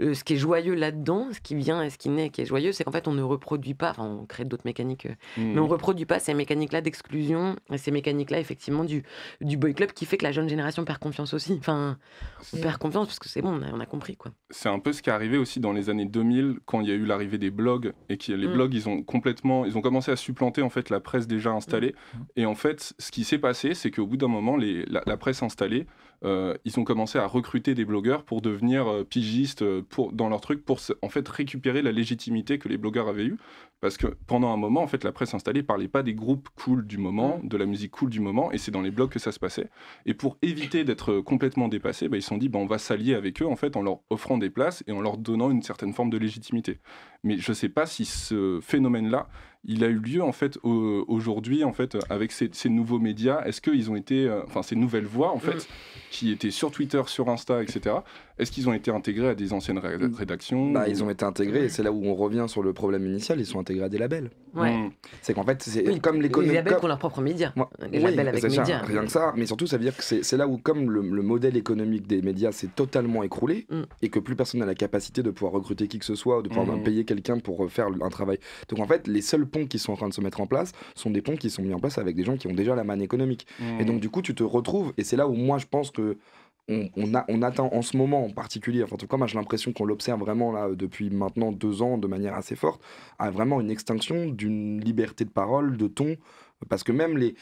ce qui est joyeux là-dedans, ce qui vient et ce qui naît qui est joyeux, c'est qu'en fait, on ne reproduit pas, enfin, on crée d'autres mécaniques, mais on reproduit pas ces mécaniques-là d'exclusion, ces mécaniques-là, effectivement, du, du boy club qui fait que la jeune génération perd confiance aussi. Enfin, on perd confiance parce que c'est bon, on a, compris quoi. C'est un peu ce qui est arrivé aussi dans les années 2000 quand il y a eu l'arrivée des blogs et que les mm. blogs ils ont complètement, ils ont commencé à supplanter en fait la presse déjà installée. Mm. Et en fait, ce qui s'est passé, c'est qu'au bout d'un moment, la presse installée euh, ils ont commencé à recruter des blogueurs pour devenir euh, pigistes euh, dans leur truc, pour en fait récupérer la légitimité que les blogueurs avaient eue. Parce que pendant un moment, en fait, la presse installée parlait pas des groupes cool du moment, mmh. de la musique cool du moment, et c'est dans les blogs que ça se passait. Et pour éviter d'être complètement dépassés, bah, ils se sont dit, bah, on va s'allier avec eux, en fait, en leur offrant des places et en leur donnant une certaine forme de légitimité. Mais je ne sais pas si ce phénomène-là, il a eu lieu en fait aujourd'hui en fait avec ces, nouveaux médias Est-ce qu'ils ont été, euh, enfin ces nouvelles voix en fait, mm. qui étaient sur Twitter, sur Insta, etc. Est-ce qu'ils ont été intégrés à des anciennes mm. rédactions bah, Ils ont été intégrés, et c'est là où on revient sur le problème initial, ils sont intégrés à des labels. Mm. C'est qu'en fait, c'est comme les... Les labels ont leurs propres médias. Les labels avec médias. rien que ça, mais surtout, ça veut dire que c'est là où, comme le, modèle économique des médias s'est totalement écroulé, mm. et que plus personne n'a la capacité de pouvoir recruter qui que ce soit, ou de pouvoir payer quelqu'un pour euh, faire un travail. Donc en fait, les seuls ponts qui sont en train de se mettre en place sont des ponts qui sont mis en place avec des gens qui ont déjà la manne économique. Et donc du coup, tu te retrouves, et c'est là où moi je pense que on, atteint attend en ce moment en particulier, enfin, en tout cas, moi j'ai l'impression qu'on l'observe vraiment là depuis maintenant deux ans de manière assez forte, à vraiment une extinction d'une liberté de parole, de ton, parce que même les.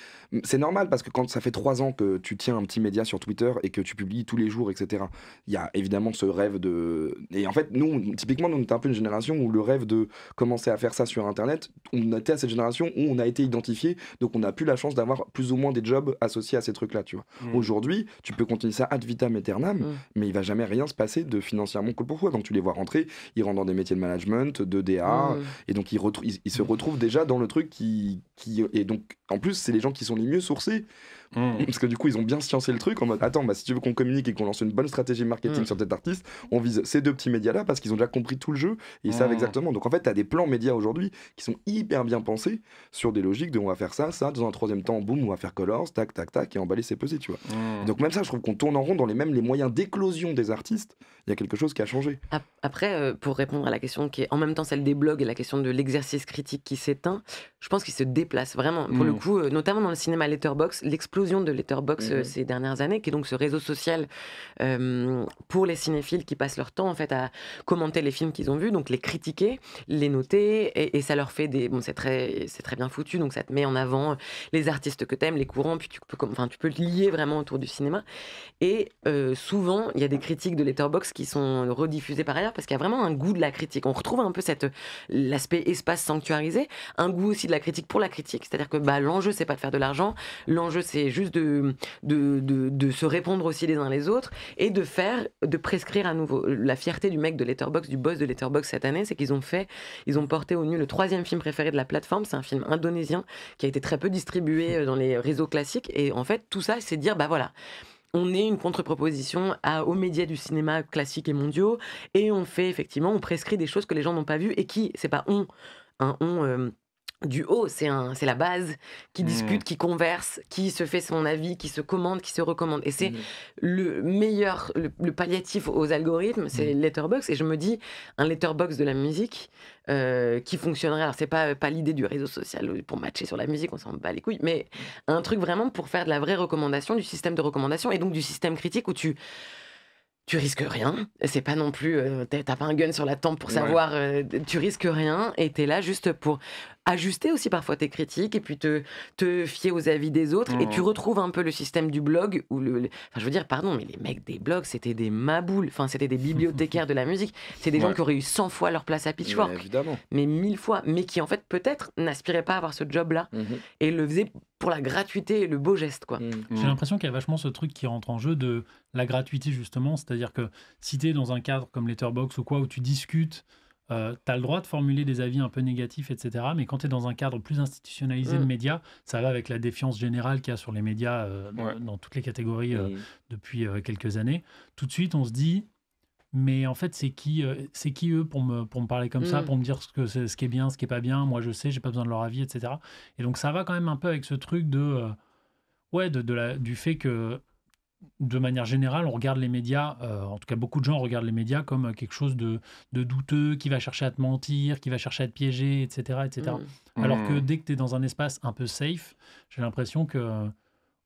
C'est normal, parce que quand ça fait trois ans que tu tiens un petit média sur Twitter et que tu publies tous les jours, etc., il y a évidemment ce rêve de. Et en fait, nous, typiquement, nous, on était un peu une génération où le rêve de commencer à faire ça sur Internet, on était à cette génération où on a été identifié, donc on a plus la chance d'avoir plus ou moins des jobs associés à ces trucs-là, tu vois. Mm. Aujourd'hui, tu peux continuer ça ad vitam aeternam, mm. mais il va jamais rien se passer de financièrement que pourquoi quand tu les vois rentrer, ils rentrent dans des métiers de management, de DA, mm. et donc ils, se retrouvent déjà dans le truc qui. qui et donc en plus, c'est les gens qui sont les mieux sourcés. Mm. Parce que du coup, ils ont bien sciencé le truc en mode attends, bah, si tu veux qu'on communique et qu'on lance une bonne stratégie marketing mm. sur cet artiste, on vise ces deux petits médias là parce qu'ils ont déjà compris tout le jeu et ils savent mm. exactement. Donc en fait, tu as des plans médias aujourd'hui qui sont hyper bien pensés sur des logiques de on va faire ça, ça, dans un troisième temps, boum, on va faire Colors, tac, tac, tac, et emballer, c'est pesé, tu vois. Donc même ça, je trouve qu'on tourne en rond dans les mêmes les moyens d'éclosion des artistes. Il y a quelque chose qui a changé. Après, euh, pour répondre à la question qui est en même temps celle des blogs et la question de l'exercice critique qui s'éteint, je pense qu'il se déplace vraiment. Pour le coup, euh, notamment dans le cinéma Letterbox, l'explosion de Letterbox euh, mhm. ces dernières années, qui est donc ce réseau social euh, pour les cinéphiles qui passent leur temps en fait à commenter les films qu'ils ont vus, donc les critiquer, les noter, et, ça leur fait des. Bon, c'est très, c'est très bien foutu, donc ça te met en avant euh, les artistes que t'aimes, les courants, puis tu peux, enfin, tu peux lier vraiment autour du cinéma. Et souvent, il y a des critiques de Letterbox qui sont rediffusées par ailleurs parce qu'il y a vraiment un goût de la critique. On retrouve un peu cette l'aspect espace sanctuarisé, un goût aussi de la critique pour la critique, c'est-à-dire que bah, l'enjeu c'est pas de faire de l'argent, l'enjeu c'est juste de, de, se répondre aussi les uns les autres et de faire, de prescrire à nouveau. La fierté du mec de Letterbox, du boss de Letterbox cette année, c'est qu'ils ont fait, ils ont porté au nu le troisième film préféré de la plateforme. C'est un film indonésien qui a été très peu distribué euh, dans les réseaux classiques. Et en fait, tout ça, c'est dire, bah voilà on est une contre-proposition aux médias du cinéma classique et mondiaux, et on fait effectivement, on prescrit des choses que les gens n'ont pas vues et qui, c'est pas on, un on. Euh, du haut, c'est la base qui discute, mmh. qui converse, qui se fait son avis, qui se commande, qui se recommande. Et c'est mmh. le meilleur, le, palliatif aux algorithmes, c'est le mmh. Letterbox. Et je me dis, un Letterbox de la musique euh, qui fonctionnerait. Alors c'est pas pas l'idée du réseau social pour matcher sur la musique, on s'en bat les couilles, mais un truc vraiment pour faire de la vraie recommandation, du système de recommandation et donc du système critique où tu tu risques rien. C'est pas non plus, euh, tu t'as pas un gun sur la tempe pour savoir, euh, tu risques rien et t'es là juste pour ajuster aussi parfois tes critiques et puis te, te fier aux avis des autres. Et tu mm. retrouves un peu le système du blog où le, Enfin, je veux dire, pardon, mais les mecs des blogs, c'était des maboules. Enfin, c'était des bibliothécaires de la musique. C'est des gens qui auraient eu 100 fois leur place à Pitchfork. Mais mille fois. Mais qui, en fait, peut-être n'aspiraient pas à avoir ce job-là mhm. et le faisaient pour la gratuité et le beau geste. quoi. Mm. J'ai mm. l'impression qu'il y a vachement ce truc qui rentre en jeu de la gratuité, justement. C'est-à-dire que si tu dans un cadre comme Letterbox ou quoi, où tu discutes euh, t'as tu as le droit de formuler des avis un peu négatifs, etc. Mais quand tu es dans un cadre plus institutionnalisé de mm. médias, ça va avec la défiance générale qu'il y a sur les médias euh, dans toutes les catégories euh, mm. depuis quelques années. Tout de suite, on se dit, mais en fait, c'est qui, c'est qui eux pour me, pour me parler comme ça, mm. pour me dire ce, que c'est, ce qui est bien, ce qui est pas bien. Moi, je sais, j'ai pas besoin de leur avis, etc. Et donc, ça va quand même un peu avec ce truc de, ouais, de, de la, du fait que de manière générale, on regarde les médias, euh, en tout cas beaucoup de gens regardent les médias comme euh, quelque chose de, douteux, qui va chercher à te mentir, qui va chercher à te piéger, etc. etc. Mmh. Alors que mmh. dès que tu es dans un espace un peu safe, j'ai l'impression que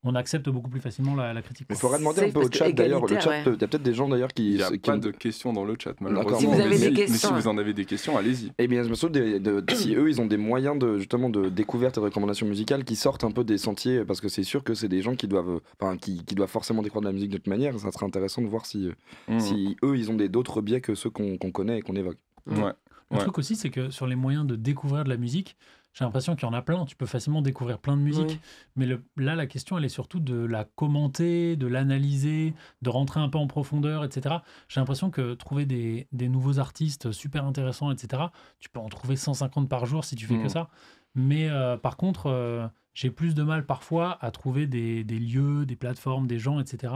on accepte beaucoup plus facilement la, critique. il faudrait demander un peu au chat d'ailleurs. il y a peut-être des gens d'ailleurs qui. Il n'y a pas de questions dans le chat, malheureusement. Si vous mais, si, vous en hein. avez des questions, allez-y. Eh bien, je me souviens si eux, ils ont des moyens de, justement de découverte et de recommandation musicale qui sortent un peu des sentiers, parce que c'est sûr que c'est des gens qui doivent, enfin, qui, qui, doivent forcément découvrir de la musique de toute manière. Ça serait intéressant de voir si, mmh. si eux, ils ont d'autres biais que ceux qu'on connaît et qu'on évoque. Un Le truc aussi, c'est que sur les moyens de découvrir de la musique, j'ai l'impression qu'il y en a plein. Tu peux facilement découvrir plein de musique. Mais là, la question, elle est surtout de la commenter, de l'analyser, de rentrer un peu en profondeur, etc. J'ai l'impression que trouver des, nouveaux artistes super intéressants, etc., tu peux en trouver 150 par jour si tu fais que mm. ça. Mais euh, par contre, euh, j'ai plus de mal parfois à trouver des lieux, des plateformes, des gens, etc.,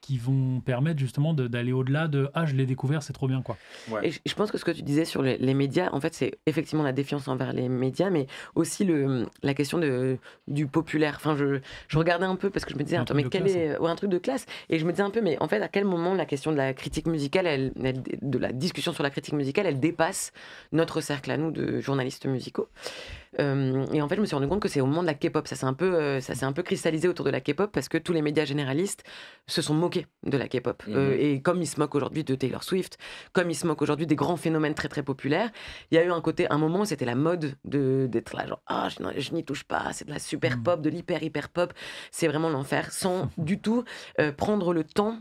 qui vont permettre justement d'aller au-delà de ah je l'ai découvert c'est trop bien quoi. Et je pense que ce que tu disais sur les, médias en fait c'est effectivement la défiance envers les médias mais aussi le la question de du populaire. Enfin je, je regardais un peu parce que je me disais attends mais quel est un truc de classe et je me disais un peu mais en fait à quel moment la question de la critique musicale elle, de la discussion sur la critique musicale elle dépasse notre cercle à nous de journalistes musicaux et en fait, je me suis rendu compte que c'est au moment de la K-pop. Ça s'est un peu, euh, ça un peu cristallisé autour de la K-pop parce que tous les médias généralistes se sont moqués de la K-pop. Mmh euh, et comme ils se moquent aujourd'hui de Taylor Swift, comme ils se moquent aujourd'hui des grands phénomènes très très populaires, il y a eu un côté, un moment, c'était la mode d'être là, genre ah je, je n'y touche pas, c'est de la super mmh. pop, de l'hyper hyper pop, c'est vraiment l'enfer, sans du tout euh, prendre le temps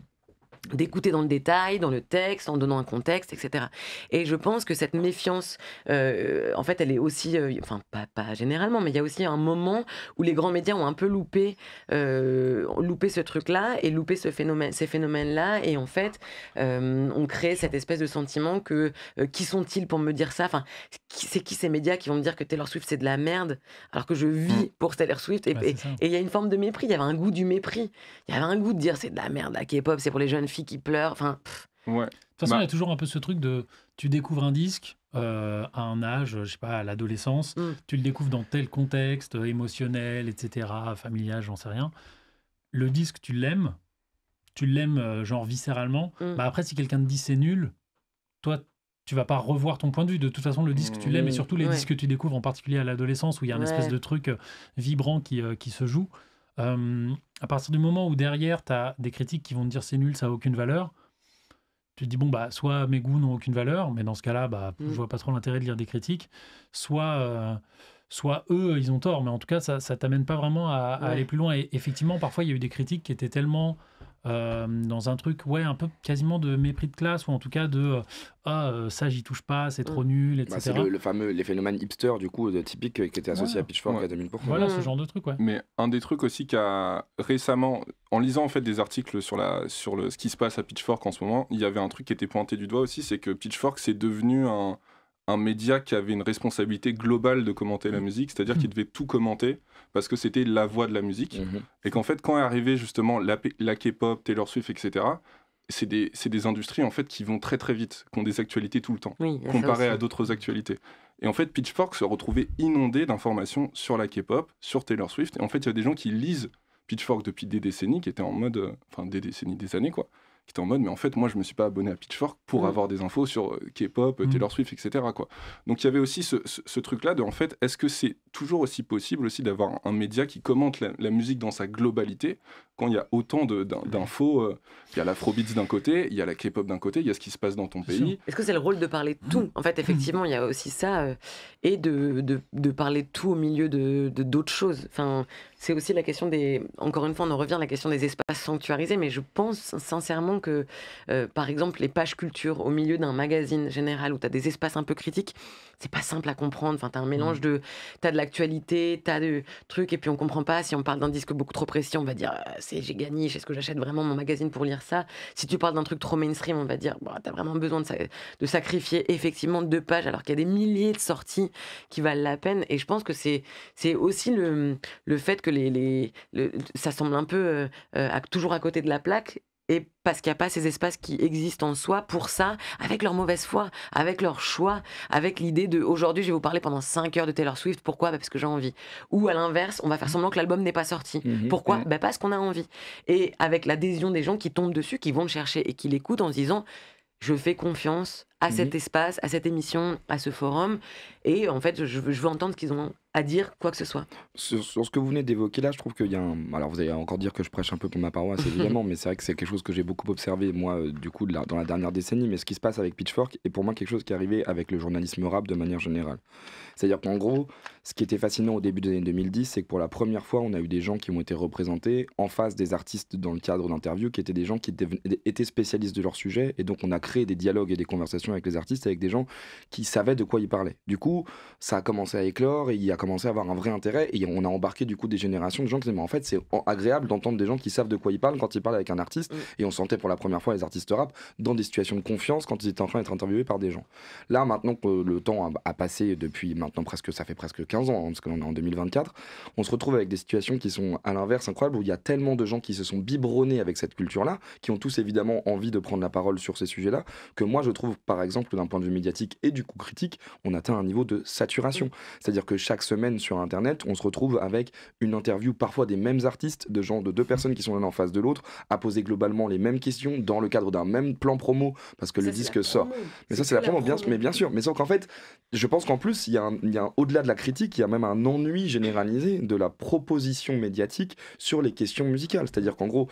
d'écouter dans le détail, dans le texte, en donnant un contexte, etc. Et je pense que cette méfiance, euh, en fait, elle est aussi, euh, enfin pas, généralement, mais il y a aussi un moment où les grands médias ont un peu loupé, euh, loupé ce truc-là et loupé ce phénomène, ces phénomènes-là, et en fait, on crée cette espèce de sentiment que qui sont-ils pour me dire ça Enfin, c'est qui ces médias qui vont me dire que Taylor Swift c'est de la merde, alors que je vis mm. pour Taylor Swift bah, Et il y a une forme de mépris, il y avait un goût du mépris, il y avait un goût de dire c'est de la merde, la K-pop, c'est pour les jeunes fille qui pleure. Enfin. Ouais. De toute façon, bah. il y a toujours un peu ce truc de tu découvres un disque euh, à un âge, je sais pas, à l'adolescence, mm. tu le découvres dans tel contexte euh, émotionnel, etc., familial, j'en sais rien. Le disque, tu l'aimes, tu l'aimes euh, genre viscéralement. Mm. Bah, après, si quelqu'un te dit c'est nul, toi, tu vas pas revoir ton point de vue. De toute façon, le disque, tu l'aimes, et mm. surtout les disques que tu découvres, en particulier à l'adolescence, où il y a un espèce de truc vibrant qui, qui se joue. Euh, à partir du moment où derrière, tu as des critiques qui vont te dire c'est nul, ça a aucune valeur, tu te dis, bon, bah, soit mes goûts n'ont aucune valeur, mais dans ce cas-là, bah, mm. je vois pas trop l'intérêt de lire des critiques, soit, euh, soit eux, ils ont tort, mais en tout cas, ça, ça t'amène pas vraiment à, aller plus loin. Et effectivement, parfois, il y a eu des critiques qui étaient tellement euh, dans un truc, ouais, un peu quasiment de mépris de classe, ou en tout cas de euh, ah, euh, ça, j'y touche pas, c'est trop mm. nul, etc. Bah, c'est le, fameux, les phénomènes hipster, du coup, de, typique qui était associé à Pitchfork à 2000%. Voilà, ce mm. genre de truc, ouais. Mais un des trucs aussi qui a récemment, en lisant en fait des articles sur, la, sur le, ce qui se passe à Pitchfork en ce moment, il y avait un truc qui était pointé du doigt aussi, c'est que Pitchfork, c'est devenu un un média qui avait une responsabilité globale de commenter la mm. musique, c'est-à-dire qu'il devait tout commenter parce que c'était la voix de la musique. Mhm. Et qu'en fait, quand est arrivé justement la, K-pop, Taylor Swift, etc., c'est des, industries en fait qui vont très très vite, qui ont des actualités tout le temps, comparées à d'autres actualités. Et en fait, Pitchfork se retrouvait inondé d'informations sur la K-pop, sur Taylor Swift. Et en fait, il y a des gens qui lisent Pitchfork depuis des décennies, qui étaient en mode, euh, enfin des décennies, des années quoi, en mode, mais en fait, moi, je me suis pas abonné à Pitchfork pour mm. avoir des infos sur euh, K-pop, mm. Taylor Swift, etc. Quoi. Donc il y avait aussi ce, truc-là de, en fait, est-ce que c'est toujours aussi possible aussi d'avoir un, média qui commente la, musique dans sa globalité quand il y a autant mm. d'infos euh, Il y a l'afrobeats d'un côté, il y a la K-pop d'un côté, il y a ce qui se passe dans ton pays. Est-ce que c'est le rôle de parler tout En fait, effectivement, il y a aussi ça, euh, et de, de, parler tout au milieu de d'autres choses. Enfin, c'est aussi la question des. Encore une fois, on en revient à la question des espaces sanctuarisés, mais je pense sincèrement que, euh, par exemple, les pages culture au milieu d'un magazine général où tu as des espaces un peu critiques, c'est pas simple à comprendre. Enfin, tu as un mélange mm. de. Tu as de l'actualité, tu as de trucs, et puis on comprend pas. Si on parle d'un disque beaucoup trop précis, on va dire ah, c'est j'ai gagné, est-ce que j'achète vraiment mon magazine pour lire ça Si tu parles d'un truc trop mainstream, on va dire tu as vraiment besoin de, sacrifier effectivement deux pages alors qu'il y a des milliers de sorties qui valent la peine. Et je pense que c'est aussi le, le fait que les, ça semble un peu euh, euh, toujours à côté de la plaque et parce qu'il n'y a pas ces espaces qui existent en soi pour ça, avec leur mauvaise foi, avec leur choix, avec l'idée de aujourd'hui je vais vous parler pendant 5 heures de Taylor Swift, pourquoi bah, Parce que j'ai envie. Ou à l'inverse, on va faire semblant que l'album n'est pas sorti. Mmh pourquoi bah, Parce qu'on a envie. Et avec l'adhésion des gens qui tombent dessus, qui vont le chercher et qui l'écoutent en se disant je fais confiance à mmh cet espace, à cette émission, à ce forum. Et en fait, je, veux entendre ce qu'ils ont à dire, quoi que ce soit. Sur, ce que vous venez d'évoquer là, je trouve qu'il y a un... Alors vous allez encore dire que je prêche un peu pour ma paroisse, évidemment, mais c'est vrai que c'est quelque chose que j'ai beaucoup observé, moi, euh, du coup, dans la dernière décennie, mais ce qui se passe avec Pitchfork est pour moi quelque chose qui est arrivé avec le journalisme rap de manière générale. C'est-à-dire qu'en gros, ce qui était fascinant au début des années 2010, c'est que pour la première fois, on a eu des gens qui ont été représentés en face des artistes dans le cadre d'interviews, qui étaient des gens qui étaient spécialistes de leur sujet, et donc on a créé des dialogues et des conversations avec les artistes, avec des gens qui savaient de quoi ils parlaient. Du coup, ça a commencé à éclore, et il a commencé à avoir un vrai intérêt, et on a embarqué du coup des générations de gens qui disaient, mais en fait, c'est agréable d'entendre des gens qui savent de quoi ils parlent quand ils parlent avec un artiste, mm. et on sentait pour la première fois les artistes rap dans des situations de confiance quand ils étaient en train d'être interviewés par des gens. Là, maintenant que le temps a, passé depuis maintenant presque, ça fait presque 15 ans, hein, parce qu'on est en 2024, on se retrouve avec des situations qui sont à l'inverse incroyables, où il y a tellement de gens qui se sont biberonnés avec cette culture-là, qui ont tous évidemment envie de prendre la parole sur ces sujets-là, que moi je trouve par par exemple, d'un point de vue médiatique et du coup critique, on atteint un niveau de saturation. C'est-à-dire que chaque semaine sur Internet, on se retrouve avec une interview parfois des mêmes artistes, de gens, de deux personnes qui sont l'un en face de l'autre, à poser globalement les mêmes questions dans le cadre d'un même plan promo, parce que le disque sort. Mais ça, c'est la, première promo, bien, mais bien sûr. Mais sans qu'en fait, je pense qu'en plus, il y a, a au-delà de la critique, il y a même un ennui généralisé de la proposition médiatique sur les questions musicales. C'est-à-dire qu'en gros,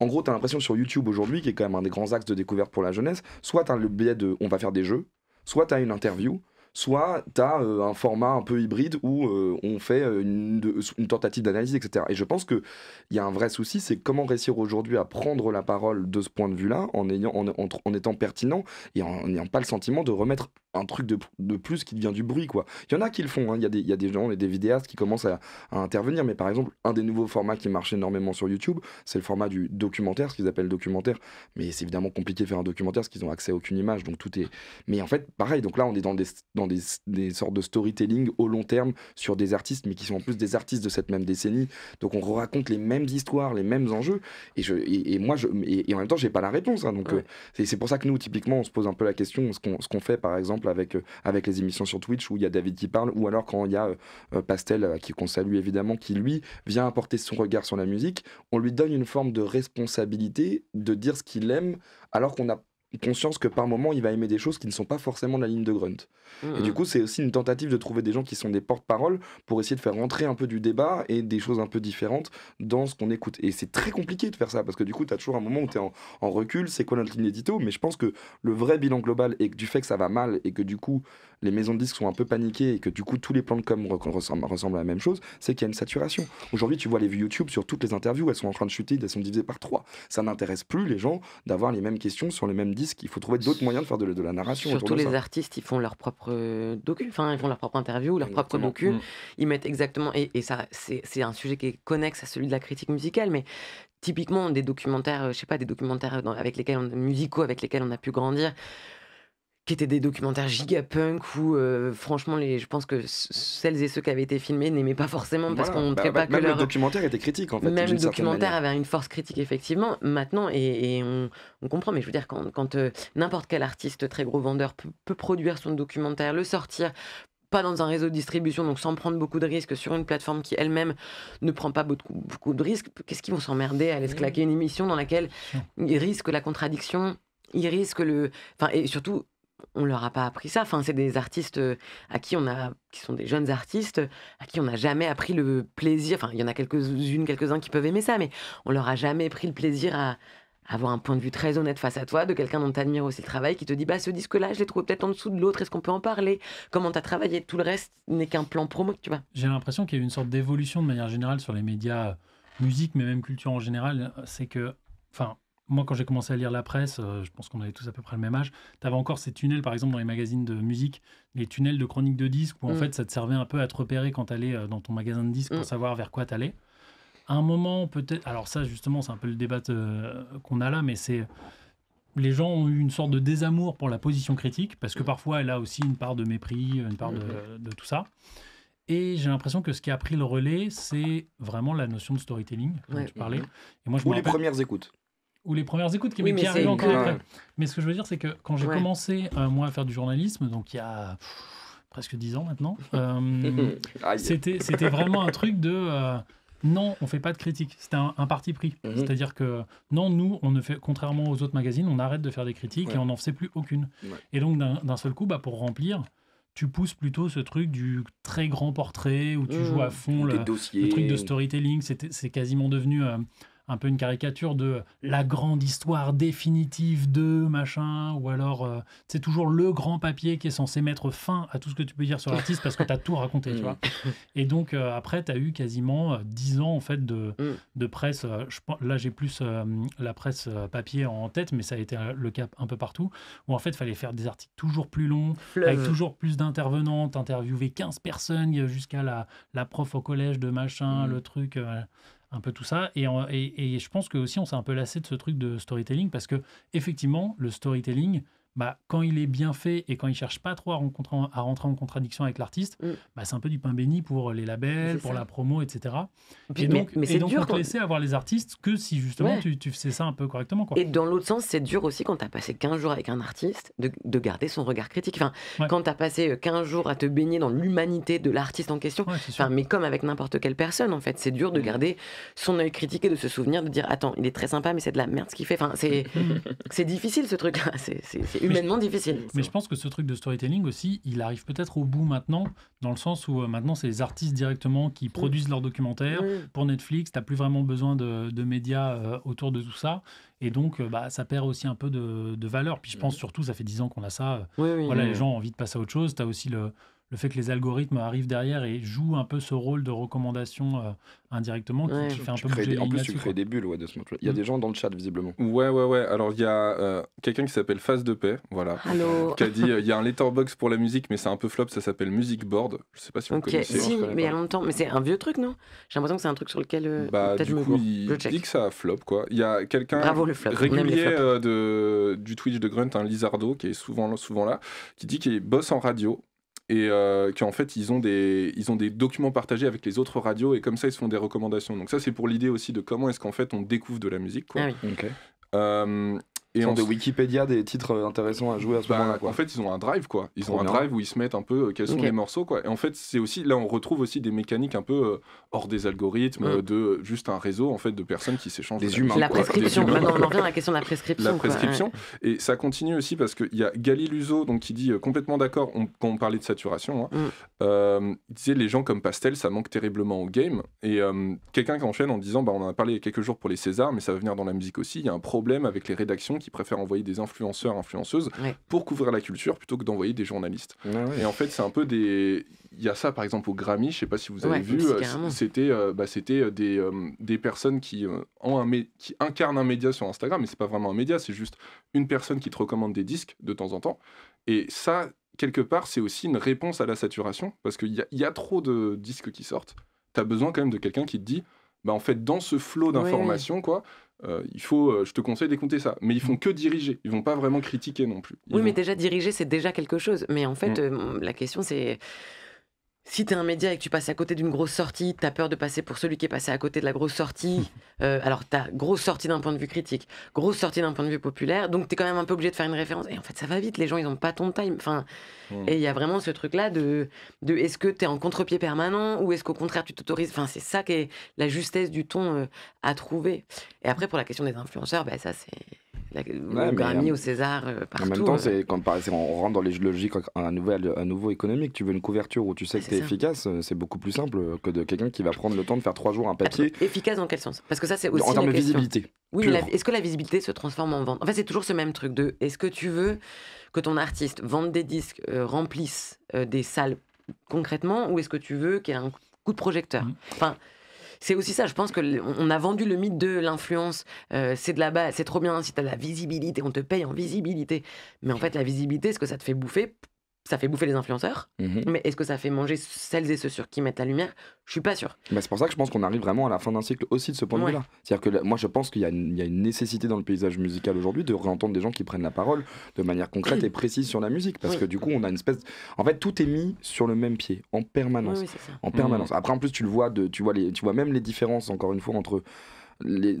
en gros, t'as l'impression sur YouTube aujourd'hui, qui est quand même un des grands axes de découverte pour la jeunesse, soit t'as le biais de on va faire des jeux, soit t'as une interview, soit tu as euh, un format un peu hybride où euh, on fait euh, une, tentative d'analyse, etc. Et je pense qu'il y a un vrai souci, c'est comment réussir aujourd'hui à prendre la parole de ce point de vue-là en, en étant pertinent et en n'ayant pas le sentiment de remettre un truc de, de, plus qui devient du bruit quoi. Il y en a qui le font, hein. il y, a des gens, il y a des vidéastes qui commencent à, intervenir, mais par exemple, un des nouveaux formats qui marche énormément sur YouTube, c'est le format du documentaire, ce qu'ils appellent documentaire, mais c'est évidemment compliqué de faire un documentaire parce qu'ils n'ont accès à aucune image, donc tout est... Mais en fait, pareil, donc là on est dans des, dans des, des sortes de storytelling au long terme sur des artistes, mais qui sont en plus des artistes de cette même décennie, donc on raconte les mêmes histoires, les mêmes enjeux, et, je, et, moi, je, et, en même temps, j'ai pas la réponse, hein. donc euh, c'est pour ça que nous, typiquement, on se pose un peu la question, ce qu'on fait par exemple, avec, euh, avec les émissions sur Twitch où il y a David qui parle, ou alors quand il y a euh, euh, Pastel, qui qu'on salue évidemment, qui lui vient apporter son regard sur la musique, on lui donne une forme de responsabilité de dire ce qu'il aime, alors qu'on n'a conscience que par moment il va aimer des choses qui ne sont pas forcément la ligne de grunt. Mmh, et du mmh. coup, c'est aussi une tentative de trouver des gens qui sont des porte-parole pour essayer de faire rentrer un peu du débat et des choses un peu différentes dans ce qu'on écoute. Et c'est très compliqué de faire ça parce que du coup, tu as toujours un moment où tu es en, recul, c'est quoi notre ligne édito Mais je pense que le vrai bilan global et que du fait que ça va mal et que du coup, les maisons de disques sont un peu paniquées et que du coup, tous les plans de com ressemblent, à la même chose, c'est qu'il y a une saturation. Aujourd'hui, tu vois les vues YouTube sur toutes les interviews, elles sont en train de chuter, elles sont divisées par trois. Ça n'intéresse plus les gens d'avoir les mêmes questions sur les mêmes qu'il il faut trouver d'autres moyens de faire de, la narration. Surtout les artistes, ils font leur propre euh, docu, enfin ils font leur propre interview, leur propre docu. Mm. Ils mettent exactement, et, ça c'est un sujet qui est connexe à celui de la critique musicale, mais typiquement des documentaires, euh, je sais pas, des documentaires avec lesquels musicaux avec lesquels on a pu grandir qui étaient des documentaires gigapunk où euh, franchement les, je pense que celles et ceux qui avaient été filmés n'aimaient pas forcément parce qu'on ne bah, bah pas même que le documentaire était critique en fait. Même le documentaire avait une force critique effectivement maintenant et, on, comprend mais je veux dire quand, euh, n'importe quel artiste très gros vendeur peut, produire son documentaire, le sortir, pas dans un réseau de distribution, donc sans prendre beaucoup de risques sur une plateforme qui elle-même ne prend pas beaucoup, beaucoup de risques, qu'est-ce qu'ils vont s'emmerder à aller se claquer une émission dans laquelle ils risquent la contradiction, ils risquent le. Enfin, et surtout, on leur a pas appris ça. Enfin, c'est des artistes euh, à qui on a, qui sont des jeunes artistes, à qui on n'a jamais appris le plaisir. Enfin, il y en a quelques-unes, quelques-uns qui peuvent aimer ça, mais on leur a jamais pris le plaisir à, avoir un point de vue très honnête face à toi, de quelqu'un dont tu admires aussi le travail, qui te dit bah ce disque-là, je l'ai trouvé peut-être en dessous de l'autre, est-ce qu'on peut en parler Comment tu as travaillé Tout le reste n'est qu'un plan promo, tu vois. J'ai l'impression qu'il y a eu une sorte d'évolution de manière générale sur les médias euh, musique, mais même culture en général. C'est que, enfin, moi, quand j'ai commencé à lire la presse, euh, je pense qu'on avait tous à peu près le même âge, tu avais encore ces tunnels, par exemple, dans les magazines de musique, les tunnels de chronique de disques, où en mm. fait, ça te servait un peu à te repérer quand tu allais euh, dans ton magasin de disques pour mm. savoir vers quoi tu allais. À un moment, peut-être. Alors, ça, justement, c'est un peu le débat euh, qu'on a là, mais c'est. Les gens ont eu une sorte de désamour pour la position critique, parce que mm. parfois, elle a aussi une part de mépris, une part de, tout ça. Et j'ai l'impression que ce qui a pris le relais, c'est vraiment la notion de storytelling dont je tu parlais. Mm-hmm. Et moi, je Ou les premières écoutes ou les premières écoutes qui, encore après. Mais ce que je veux dire, c'est que quand j'ai commencé, euh, moi, à faire du journalisme, donc il y a presque dix ans maintenant, euh, c'était vraiment un truc de... Euh, non, on ne fait pas de critiques. C'était un, parti pris. Mhm. C'est-à-dire que non, nous, on ne fait, contrairement aux autres magazines, on arrête de faire des critiques et on n'en fait plus aucune. Et donc, d'un seul coup, bah, pour remplir, tu pousses plutôt ce truc du très grand portrait où tu mmh. joues à fond le, truc de storytelling. C'est quasiment devenu un peu une caricature de la grande histoire définitive de machin, ou alors euh, c'est toujours le grand papier qui est censé mettre fin à tout ce que tu peux dire sur l'artiste parce que tu as tout raconté, tu mm. vois. Et donc euh, après, tu as eu quasiment 10 euh, ans en fait de, mm. de presse. Je, là, j'ai plus la presse papier en tête, mais ça a été le cas un peu partout, où en fait, il fallait faire des articles toujours plus longs, avec toujours plus d'intervenantes, interviewer 15 personnes jusqu'à la, la prof au collège de machin, mm. le truc un peu tout ça. Et, je pense que aussi on s'est un peu lassé de ce truc de storytelling parce que effectivement le storytelling bah, quand il est bien fait et quand il cherche pas trop à, à rentrer en contradiction avec l'artiste, mm. bah, c'est un peu du pain béni pour les labels, pour la promo, etc. et donc, mais, c'est et donc dur on te avoir les artistes que si justement tu, tu, faisais ça un peu correctement. Quoi. Et dans l'autre sens, c'est dur aussi quand tu as passé 15 jours avec un artiste de, de garder son regard critique. Enfin, Quand tu as passé 15 euh, jours à te baigner dans l'humanité de l'artiste en question, enfin, mais comme avec n'importe quelle personne, en fait, c'est dur de mm. garder son œil critique et de se souvenir, de dire Attends, il est très sympa, mais c'est de la merde ce qu'il fait. Enfin, c'est mm. difficile ce truc-là. C'est mais, Mais je pense que ce truc de storytelling aussi, il arrive peut-être au bout maintenant, dans le sens où euh, maintenant, c'est les artistes directement qui mm. produisent leurs documentaires. Mm. Pour Netflix, tu n'as plus vraiment besoin de, médias euh, autour de tout ça. Et donc, euh, bah, ça perd aussi un peu de, valeur. Puis je mm. pense surtout, ça fait 10 ans qu'on a ça. voilà, les gens ont envie de passer à autre chose. Tu as aussi le le fait que les algorithmes arrivent derrière et jouent un peu ce rôle de recommandation euh, indirectement qui, fait un peu bouger des, En plus, tu crées des bulles de ce Il y a mm. des gens dans le chat, visiblement. Ouais, ouais, ouais. Alors, il y a euh, quelqu'un qui s'appelle face de Paix, voilà, qui a dit euh, il y a un letterbox pour la musique, mais c'est un peu flop, ça s'appelle Music Board. Je sais pas si vous okay. connaissez. Si, hein, mais il y a longtemps. Mais c'est un vieux truc, non J'ai l'impression que c'est un truc sur lequel bah, peut coup, il dit que ça flop, quoi. Il y a quelqu'un régulier de, du Twitch de Grunt, un Lizardo, qui est souvent, souvent là, qui dit qu'il bosse en radio et euh, qu'en fait ils ont, des, ils ont des documents partagés avec les autres radios et comme ça ils se font des recommandations. Donc ça c'est pour l'idée aussi de comment est-ce qu'en fait on découvre de la musique. Quoi. Ah euh, et on de Wikipédia des titres euh, intéressants à jouer à ce bah, moment-là. En fait, ils ont un drive quoi. Ils ont un drive où ils se mettent un peu euh, quels sont les morceaux quoi. Et en fait, c'est aussi là on retrouve aussi des mécaniques un peu euh, hors des algorithmes mm. de juste un réseau en fait de personnes qui s'échangent. Des humains. La prescription. Bah, on revient à la question de la prescription. La prescription. Et ça continue aussi parce qu'il y a Galiluso donc qui dit complètement d'accord quand on parlait de saturation. Hein, mm. il disait les gens comme Pastel ça manque terriblement au game et quelqu'un qui enchaîne en disant bah on en a parlé il y a quelques jours pour les Césars mais ça va venir dans la musique aussi. Il y a un problème avec les rédactions qui préfèrent envoyer des influenceurs, influenceuses pour couvrir la culture plutôt que d'envoyer des journalistes. Ah Et en fait, c'est un peu des. Il y a ça par exemple au Grammy, je ne sais pas si vous avez vu, euh, c'était euh, bah, c'était euh, des, des personnes qui, ont un qui incarnent un média sur Instagram, mais c'est pas vraiment un média, c'est juste une personne qui te recommande des disques de temps en temps. Et ça, quelque part, c'est aussi une réponse à la saturation parce qu'il y, y a trop de disques qui sortent. Tu as besoin quand même de quelqu'un qui te dit bah en fait dans ce flot d'informations quoi euh, il faut, euh, je te conseille d'écouter ça. Mais ils font mm. que diriger, ils vont pas vraiment critiquer non plus. oui, mais déjà diriger, c'est déjà quelque chose. Mais en fait, mm. euh, la question, c'est si t'es un média et que tu passes à côté d'une grosse sortie, t'as peur de passer pour celui qui est passé à côté de la grosse sortie. Euh, alors t'as grosse sortie d'un point de vue critique, grosse sortie d'un point de vue populaire, donc t'es quand même un peu obligé de faire une référence. Et en fait, ça va vite, les gens, ils n'ont pas ton time. Enfin, hmm. Et il y a vraiment ce truc-là de, de est-ce que t'es en contre-pied permanent ou est-ce qu'au contraire tu t'autorises. Enfin, c'est ça qui est la justesse du ton euh, à trouver. Et après, pour la question des influenceurs, bah, ça c'est la, Grammy, César, euh, En même temps, euh. c'est quand on rentre dans les logiques un, nouvel, un nouveau économique. Tu veux une couverture où tu sais que c'est efficace, euh, c'est beaucoup plus simple que de quelqu'un qui va prendre le temps de faire trois jours un papier. Efficace dans quel sens Parce que ça, c'est aussi. En termes de visibilité. Oui, est-ce que la visibilité se transforme en vente fait, c'est toujours ce même truc de est-ce que tu veux que ton artiste vende des disques, remplisse des salles concrètement, ou est-ce que tu veux qu'il y ait un coup de projecteur mmh. Enfin c'est aussi ça. Je pense que on a vendu le mythe de l'influence. Euh, c'est de là-bas. c'est trop bien si t'as as la visibilité, on te paye en visibilité. Mais en fait, la visibilité, ce que ça te fait bouffer, ça fait bouffer les influenceurs, mhm. mais est-ce que ça fait manger celles et ceux sur qui mettent la lumière Je suis pas sûr. Bah, c'est pour ça que je pense qu'on arrive vraiment à la fin d'un cycle aussi de ce point de vue-là. C'est-à-dire que moi je pense qu'il y, a une nécessité dans le paysage musical aujourd'hui de réentendre des gens qui prennent la parole de manière concrète et précise sur la musique, parce que du coup on a une espèce, en fait tout est mis sur le même pied en permanence, oui, en permanence. Mhm. Après en plus tu le vois, de, tu vois tu vois même les différences encore une fois entre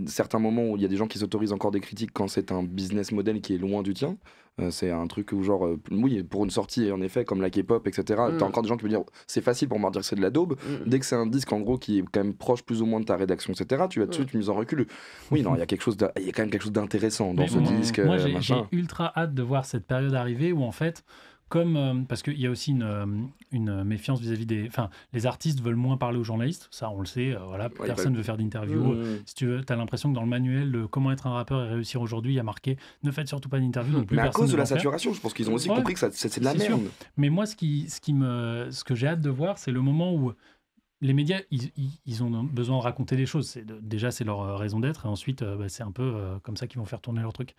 certains moments où il y a des gens qui s'autorisent encore des critiques quand c'est un business model qui est loin du tien. Euh, c'est un truc où, genre, euh, pour une sortie, en effet, comme la K-pop, etc., tu as mm. encore des gens qui me dire c'est facile pour de dire que c'est de la daube. Mm. Dès que c'est un disque, en gros, qui est quand même proche plus ou moins de ta rédaction, etc., tu vas tout de mm. suite mise en recul. Oui, non, il y a quelque chose y a quand même quelque chose d'intéressant dans ce disque. Moi, euh, j'ai ultra hâte de voir cette période arriver où, en fait, comme euh, parce qu'il y a aussi euh, une, méfiance vis-à-vis des, enfin, les artistes veulent moins parler aux journalistes, ça on le sait, euh, voilà, bah personne ne veut faire d'interview. Mmh, mmh. Si tu veux, as l'impression que dans le manuel de comment être un rappeur et réussir aujourd'hui, il y a marqué ne faites surtout pas d'interview. Mais à cause de la saturation, je pense qu'ils ont aussi compris que c'est de la merde. Mais moi, ce qui, ce qui me, ce que j'ai hâte de voir, c'est le moment où les médias, ils, ont besoin de raconter des choses. déjà, c'est leur raison d'être. Et ensuite, bah, c'est un peu comme ça qu'ils vont faire tourner leur truc.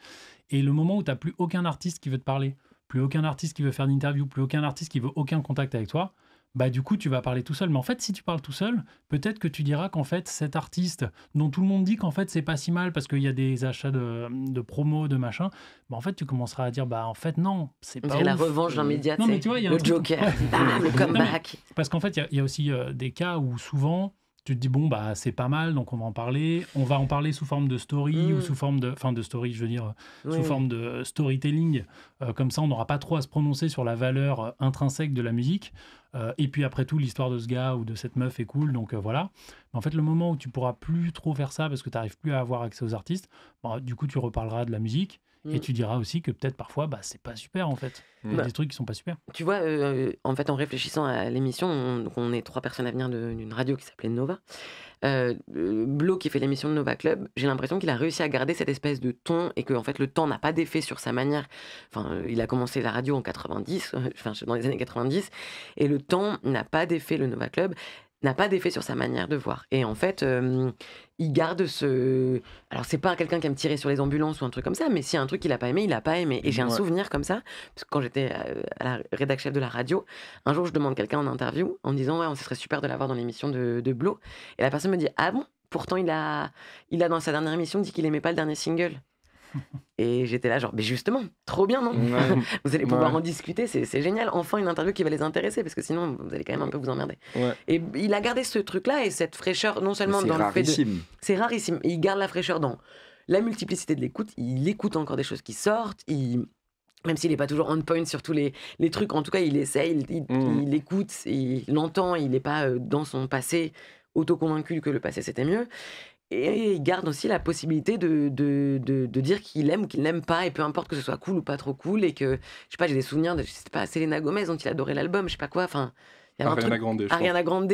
Et le moment où tu n'as plus aucun artiste qui veut te parler, plus aucun artiste qui veut faire d'interview, plus aucun artiste qui veut aucun contact avec toi, bah du coup tu vas parler tout seul. Mais en fait, si tu parles tout seul, peut-être que tu diras qu'en fait cet artiste dont tout le monde dit qu'en fait c'est pas si mal parce qu'il y a des achats de, de promos, de machin, bah en fait tu commenceras à dire bah en fait non, c'est pas. C'est la revanche d'un média. mais le Joker, le comeback. parce qu'en fait il y, a aussi euh, des cas où souvent tu te dis bon bah c'est pas mal donc on va en parler on va en parler sous forme de story ou mm. sous forme de fin de story je veux dire sous forme de storytelling euh, comme ça on n'aura pas trop à se prononcer sur la valeur euh, intrinsèque de la musique euh, et puis après tout l'histoire de ce gars ou de cette meuf est cool donc voilà en fait le moment où tu pourras plus trop faire ça parce que tu n'arrives plus à avoir accès aux artistes bah, du coup tu reparleras de la musique et mm. tu diras aussi que peut-être parfois, bah, c'est pas super en fait. Il y a bah, des trucs qui sont pas super. Tu vois, euh, en fait, en réfléchissant à l'émission, on, est trois personnes à venir d'une radio qui s'appelait Nova. Euh, euh, Blo qui fait l'émission de Nova Club, j'ai l'impression qu'il a réussi à garder cette espèce de ton et que en fait le temps n'a pas d'effet sur sa manière. Enfin, il a commencé la radio en 90, enfin dans les années 90, et le temps n'a pas d'effet le Nova Club n'a pas d'effet sur sa manière de voir. Et en fait, euh, il garde ce. Alors, c'est pas quelqu'un qui aime tirer sur les ambulances ou un truc comme ça, mais s'il y a un truc qu'il a pas aimé, il n'a pas aimé. Et j'ai un souvenir comme ça, parce que quand j'étais euh, à la rédaction de la radio, un jour, je demande quelqu'un en interview en disant Ouais, ce serait super de l'avoir dans l'émission de, de Blo. Et la personne me dit Ah bon Pourtant, il a, il a dans sa dernière émission dit qu'il aimait pas le dernier single. Et j'étais là, genre, mais justement, trop bien, non Vous allez pouvoir en discuter, c'est génial. Enfin, une interview qui va les intéresser, parce que sinon, vous allez quand même un peu vous emmerder. Et il a gardé ce truc-là et cette fraîcheur, non seulement dans le fait C'est rarissime. il garde la fraîcheur dans la multiplicité de l'écoute. Il écoute encore des choses qui sortent. Il même s'il n'est pas toujours on point sur tous les, trucs, en tout cas, il essaye, il, mm. écoute, il l'entend, il n'est pas euh, dans son passé auto-convaincu que le passé c'était mieux et il garde aussi la possibilité de, de, dire qu'il aime ou qu'il n'aime pas, et peu importe que ce soit cool ou pas trop cool, et que, je sais pas, j'ai des souvenirs de, je sais pas, Selena Gomez dont il adorait l'album, je sais pas quoi, enfin... Il y a ah, un truc, Grande. Ariana Grande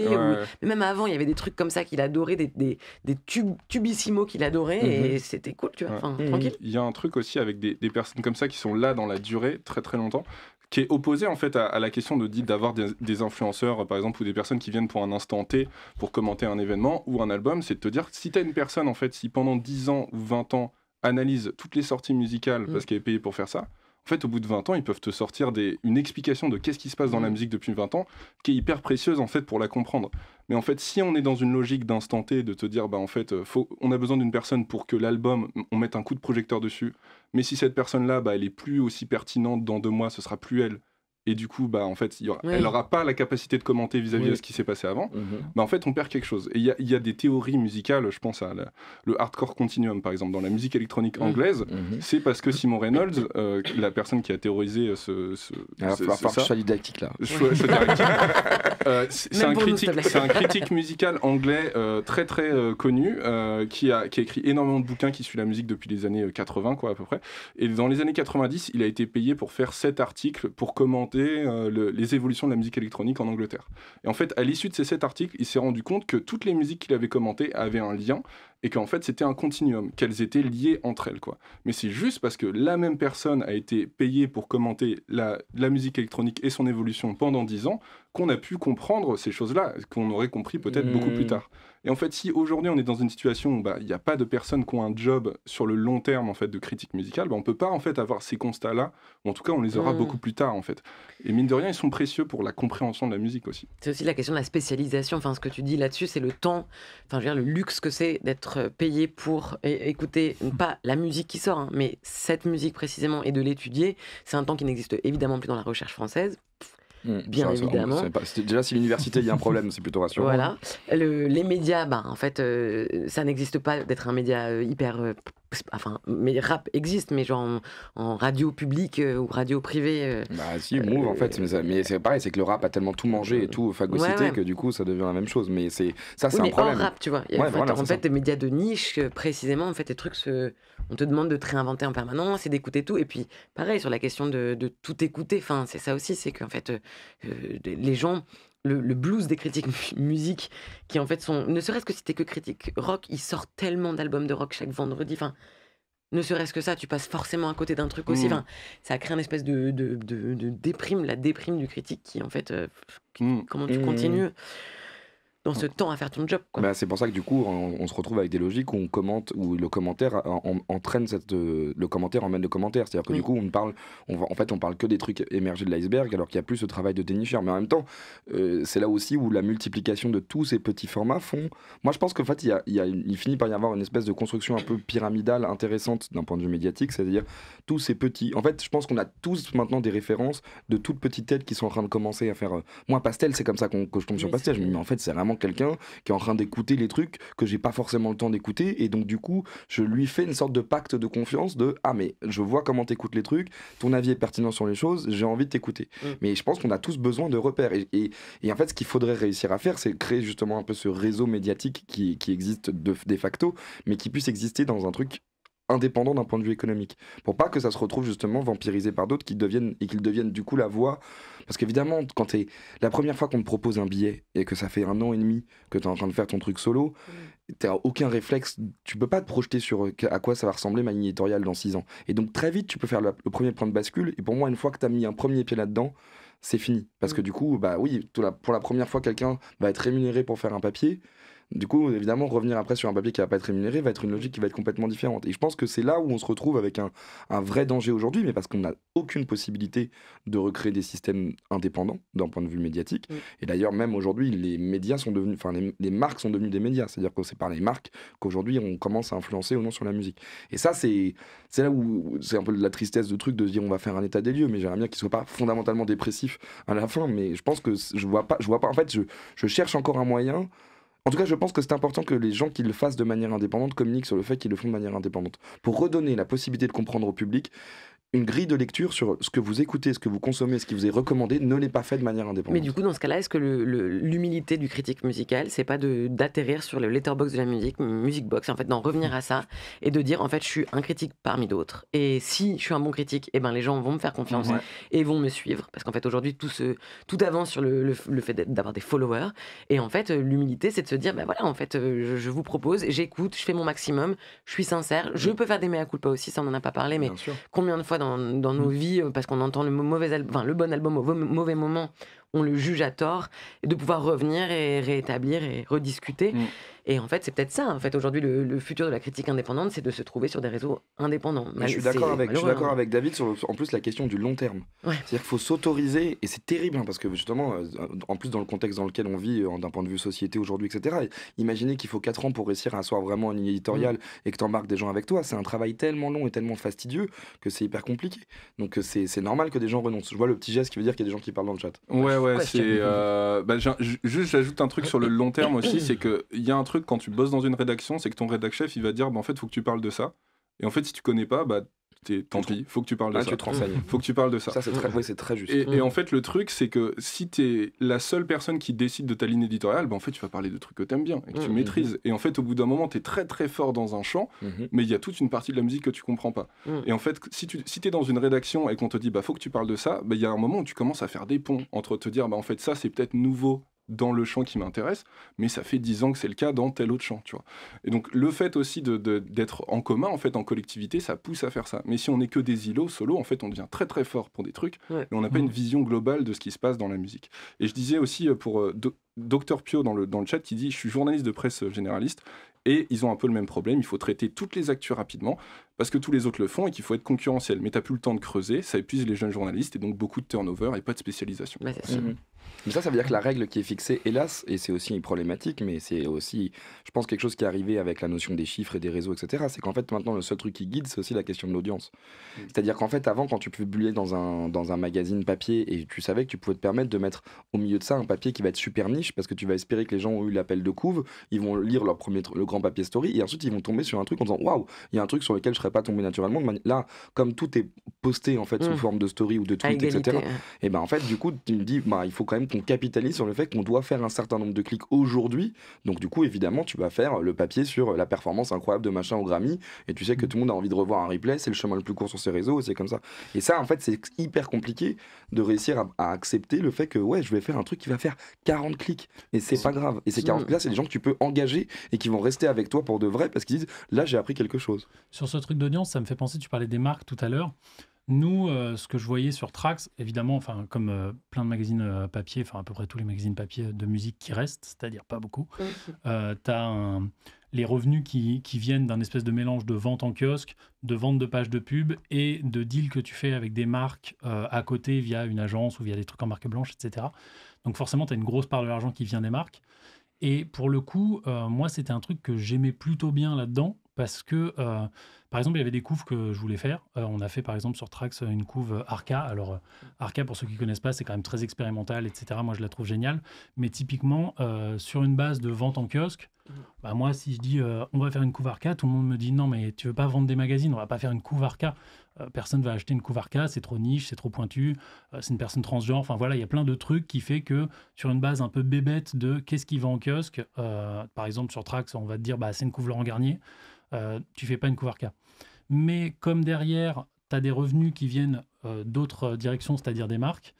Mais même avant, il y avait des trucs comme ça qu'il adorait, des, des, tubes, tubissimo qu'il adorait, et mhm. c'était cool, tu vois, enfin, mhm. tranquille. Il y a un truc aussi avec des, des personnes comme ça qui sont là dans la durée, très très longtemps qui est opposé en fait à, la question de d'avoir des, influenceurs par exemple ou des personnes qui viennent pour un instant T pour commenter un événement ou un album, c'est de te dire si tu as une personne en fait si pendant 10 ans ou 20 ans analyse toutes les sorties musicales mm. parce qu'elle est payée pour faire ça, en fait, au bout de 20 ans, ils peuvent te sortir des, une explication de qu'est-ce qui se passe dans la mm. musique depuis 20 ans, qui est hyper précieuse en fait pour la comprendre. Mais en fait, si on est dans une logique d'instant T, de te dire, bah en fait, euh, faut, on a besoin d'une personne pour que l'album, on mette un coup de projecteur dessus. Mais si cette personne-là, bah, elle est plus aussi pertinente dans deux mois, ce sera plus elle et du coup, bah, en fait, aura, elle n'aura pas la capacité de commenter vis-à-vis de ce qui s'est passé avant, mhm. bah, en fait, on perd quelque chose. Et il y, a des théories musicales, je pense à le hardcore continuum, par exemple, dans la musique électronique mhm. anglaise, mhm. c'est parce que Simon Reynolds, euh, la personne qui a théorisé euh, ce. ce ah, didactique là. Euh, c'est un, critique, un critique musical anglais très très connu qui, a, qui a écrit énormément de bouquins qui suit la musique depuis les années 80, quoi, à peu près. Et dans les années 90, il a été payé pour faire sept articles pour commenter euh, les évolutions de la musique électronique en Angleterre. Et en fait, à l'issue de ces sept articles, il s'est rendu compte que toutes les musiques qu'il avait commentées avaient un lien et qu'en fait c'était un continuum, qu'elles étaient liées entre elles. quoi. Mais c'est juste parce que la même personne a été payée pour commenter la, musique électronique et son évolution pendant 10 ans qu'on a pu comprendre ces choses-là, qu'on aurait compris peut-être beaucoup plus hmm. tard. Et en fait, si aujourd'hui on est dans une situation où bah, il n'y a pas de personnes qui ont un job sur le long terme en fait de critique musicale, bah, on peut pas en fait avoir ces constats-là. en tout cas, on les aura mm. beaucoup plus tard en fait. Et mine de rien, ils sont précieux pour la compréhension de la musique aussi. C'est aussi la question de la spécialisation. Enfin, ce que tu dis là-dessus, c'est le temps. Enfin, le luxe que c'est d'être euh, payé pour écouter mm. pas la musique qui sort, hein, mais cette musique précisément et de l'étudier. C'est un temps qui n'existe évidemment plus dans la recherche française. Hmm, bien évidemment. déjà, si l'université, il y a un problème, c'est plutôt rassurant. Voilà. les médias, bah, en fait, euh, ça n'existe pas d'être un média euh, hyper euh, enfin, mais rap existe, mais genre en, radio publique euh, ou radio privée. Euh, bah si, Move en fait, mais, c'est pareil, c'est que le rap a tellement tout mangé et tout phagocyté que du coup ça devient la même chose. Mais c'est ça, c'est un problème. rap, tu vois. Il en fait, en fait des médias de niche, euh, précisément, en fait, les trucs, on te demande de te réinventer en permanence et d'écouter tout. Et puis pareil sur la question de, de tout écouter. Enfin, c'est ça aussi, c'est qu'en fait, les gens le, blues des critiques musique, qui en fait sont, ne serait-ce que si t'es que critique rock, ils sortent tellement d'albums de rock chaque vendredi. Enfin, ne serait-ce que ça, tu passes forcément à côté d'un truc aussi. Mmh. Enfin, ça crée une espèce de, de, de, déprime, la déprime du critique qui en fait, euh, mmh. comment tu continues on ce mm. temps à faire ton job. Bah, c'est pour ça que du coup, on, se retrouve avec des logiques où on commente, où le commentaire entraîne cette, euh, le commentaire emmène le commentaire. C'est-à-dire que mm. du coup, on parle, on en fait, on parle que des trucs émergés de l'iceberg, alors qu'il n'y a plus ce travail de dénicher Mais en même temps, euh, c'est là aussi où la multiplication de tous ces petits formats font. Moi, je pense qu'en fait, il, il, finit par y avoir une espèce de construction un peu pyramidale intéressante d'un point de vue médiatique, c'est-à-dire tous ces petits. En fait, je pense qu'on a tous maintenant des références de toutes petites têtes qui sont en train de commencer à faire. Euh, moi, Pastel, c'est comme ça que je tombe sur Pastel. mais en fait, c'est vraiment quelqu'un qui est en train d'écouter les trucs que j'ai pas forcément le temps d'écouter. Et donc, du coup, je lui fais une sorte de pacte de confiance de Ah, mais je vois comment t'écoutes les trucs, ton avis est pertinent sur les choses, j'ai envie de t'écouter. Mmh. Mais je pense qu'on a tous besoin de repères. Et, en fait, ce qu'il faudrait réussir à faire, c'est créer justement un peu ce réseau médiatique qui, existe de facto, mais qui puisse exister dans un truc indépendant d'un point de vue économique, pour pas que ça se retrouve justement vampirisé par d'autres qui deviennent et qu'ils deviennent du coup la voie. Parce qu'évidemment, quand es la première fois qu'on te propose un billet et que ça fait un an et demi que tu es en train de faire ton truc solo, tu mm. t'as aucun réflexe, tu peux pas te projeter sur euh, à quoi ça va ressembler ma ligne dans six ans. Et donc très vite, tu peux faire le, le premier point de bascule. Et pour moi, une fois que tu as mis un premier pied là-dedans, c'est fini. Parce que mm. du coup, bah oui, pour la première fois, quelqu'un va être rémunéré pour faire un papier. Du coup, évidemment, revenir après sur un papier qui va pas être rémunéré va être une logique qui va être complètement différente. Et je pense que c'est là où on se retrouve avec un, vrai danger aujourd'hui, mais parce qu'on n'a aucune possibilité de recréer des systèmes indépendants d'un point de vue médiatique. Mm. Et d'ailleurs, même aujourd'hui, les médias sont devenus, enfin, les, marques sont devenues des médias. C'est-à-dire que c'est par les marques qu'aujourd'hui on commence à influencer ou non sur la musique. Et ça, c'est là où c'est un peu de la tristesse de truc de se dire on va faire un état des lieux, mais j'aimerais bien qu'il soit pas fondamentalement dépressif à la fin. Mais je pense que je vois pas, je vois pas. En fait, je cherche encore un moyen en tout cas, je pense que c'est important que les gens qui le fassent de manière indépendante communiquent sur le fait qu'ils le font de manière indépendante. Pour redonner la possibilité de comprendre au public une grille de lecture sur ce que vous écoutez, ce que vous consommez, ce qui vous est recommandé, ne l'est pas fait de manière indépendante. Mais du coup, dans ce cas-là, est-ce que l'humilité du critique musical, c'est pas d'atterrir sur le letterbox de la musique, music box, en fait, d'en revenir à ça et de dire, en fait, je suis un critique parmi d'autres. Et si je suis un bon critique, eh ben, les gens vont me faire confiance et vont me suivre. Parce qu'en fait, aujourd'hui, tout, ce, tout avance sur le, le fait d'avoir des followers. Et en fait, l'humilité, c'est de se dire, ben voilà, en fait, euh, je, vous propose, j'écoute, je fais mon maximum, je suis sincère, je peux faire des mea culpa aussi, ça on en a pas parlé, mais combien de fois dans, nos mm. vies, euh, parce qu'on entend le, mauvais le bon album au mauvais moment, on le juge à tort, et de pouvoir revenir et réétablir et rediscuter. Mm. Et en fait, c'est peut-être ça. En fait, aujourd'hui, le, futur de la critique indépendante, c'est de se trouver sur des réseaux indépendants. je suis d'accord avec, d'accord hein. avec David sur, en plus, la question du long terme. Ouais. C'est-à-dire qu'il faut s'autoriser, et c'est terrible, hein, parce que justement, euh, en plus, dans le contexte dans lequel on vit, euh, d'un point de vue société aujourd'hui, etc., imaginez qu'il faut 4 ans pour réussir à asseoir vraiment une éditoriale mm. et que tu embarques des gens avec toi. C'est un travail tellement long et tellement fastidieux que c'est hyper compliqué. Donc, euh, c'est normal que des gens renoncent. Je vois le petit geste qui veut dire qu'il y a des gens qui parlent dans le chat. Ouais, ouais, c'est. Bah, juste, j'ajoute un truc sur le long terme aussi, c'est qu'il y a un truc quand tu bosses dans une rédaction, c'est que ton rédac chef, il va dire, bah, en fait, faut que tu parles de ça. Et en fait, si tu connais pas, bah, t'es, tant pis, faut que tu parles de ça. Tu te renseignes. faut que tu parles de ça. Ça, c'est très, c'est très juste. Et, mm. en fait, le truc, c'est que si tu es la seule personne qui décide de ta ligne éditoriale, bah, en fait, tu vas parler de trucs que tu aimes bien et que tu mm, mm, maîtrises. Et en fait, au bout d'un moment, tu es très, très fort dans un champ, mm-hmm. mais il y a toute une partie de la musique que tu comprends pas. Et en fait, si tu si es dans une rédaction et qu'on te dit, bah, faut que tu parles de ça, bah, il y a un moment où tu commences à faire des ponts entre te dire, bah, en fait, ça, c'est peut-être nouveau dans le champ qui m'intéresse, mais ça fait dix ans que c'est le cas dans tel autre champ, tu vois. Et donc le fait aussi d'être de, en commun, en fait, en collectivité, ça pousse à faire ça. Mais si on n'est que des îlots, solo, en fait, on devient très très fort pour des trucs, et mais on n'a pas mmh. une vision globale de ce qui se passe dans la musique. Et je disais aussi euh, pour euh, Docteur Pio dans le, dans le chat qui dit, je suis journaliste de presse euh, généraliste, et ils ont un peu le même problème. Il faut traiter toutes les actus rapidement parce que tous les autres le font et qu'il faut être concurrentiel. Mais tu n'as plus le temps de creuser, ça épuise les jeunes journalistes et donc beaucoup de turnover et pas de spécialisation. Mais ça, ça veut dire que la règle qui est fixée, hélas, et c'est aussi problématique, mais c'est aussi, je pense, quelque chose qui est arrivé avec la notion des chiffres et des réseaux, etc. C'est qu'en fait, maintenant, le seul truc qui guide, c'est aussi la question de l'audience. Mm. C'est-à-dire qu'en fait, avant, quand tu publiais dans un, dans un magazine papier et tu savais que tu pouvais te permettre de mettre au milieu de ça un papier qui va être super niche parce que tu vas espérer que les gens ont eu l'appel de couve, ils vont lire leur premier, le grand papier story et ensuite ils vont tomber sur un truc en disant waouh, il y a un truc sur lequel je serais pas tombé naturellement. Là, comme tout est posté en fait sous mm. forme de story ou de tweet, etc. Et ben en fait, du coup, tu me dis, bah, il faut quand même capitalise sur le fait qu'on doit faire un certain nombre de clics aujourd'hui. Donc du coup, évidemment, tu vas faire le papier sur la performance incroyable de machin au Grammy, et tu sais que mm. tout le monde a envie de revoir un replay, c'est le chemin le plus court sur ces réseaux, et c'est comme ça. Et ça, en fait, c'est hyper compliqué de réussir à, accepter le fait que, ouais, je vais faire un truc qui va faire 40 clics, et c'est pas grave. Et ces 40 mm. clics-là, c'est des gens que tu peux engager et qui vont rester avec toi pour de vrai, parce qu'ils disent, là, j'ai appris quelque chose. Sur ce truc d'audience, ça me fait penser, tu parlais des marques tout à l'heure. Nous, euh, ce que je voyais sur Trax, évidemment, enfin, comme euh, plein de magazines euh, papier, enfin à peu près tous les magazines papier de musique qui restent, c'est-à-dire pas beaucoup, tu as les revenus qui, viennent d'un espèce de mélange de vente en kiosque, de vente de pages de pub et de deals que tu fais avec des marques à côté via une agence ou via des trucs en marque blanche, etc. Donc forcément, tu as une grosse part de l'argent qui vient des marques. Et pour le coup, moi, c'était un truc que j'aimais plutôt bien là-dedans, parce que, euh, par exemple, il y avait des couves que je voulais faire. Euh, on a fait, par exemple, sur Trax, une couve Arca. Alors, euh, Arca, pour ceux qui ne connaissent pas, c'est quand même très expérimental, etc. Moi, je la trouve géniale. Mais typiquement, sur une base de vente en kiosque, mmh. bah, moi, si je dis on va faire une couve Arca, tout le monde me dit non, mais tu ne veux pas vendre des magazines, on ne va pas faire une couve Arca. personne ne va acheter une couve Arca, c'est trop niche, c'est trop pointu, c'est une personne transgenre. Enfin, voilà, il y a plein de trucs qui fait que sur une base un peu bébête de qu'est-ce qui vend en kiosque, par exemple, sur Trax, on va te dire bah, c'est une couve Laurent Garnier tu euh, tu fais pas une couverture Mais comme derrière, tu as des revenus qui viennent euh, d'autres euh, directions, c'est-à-dire des marques,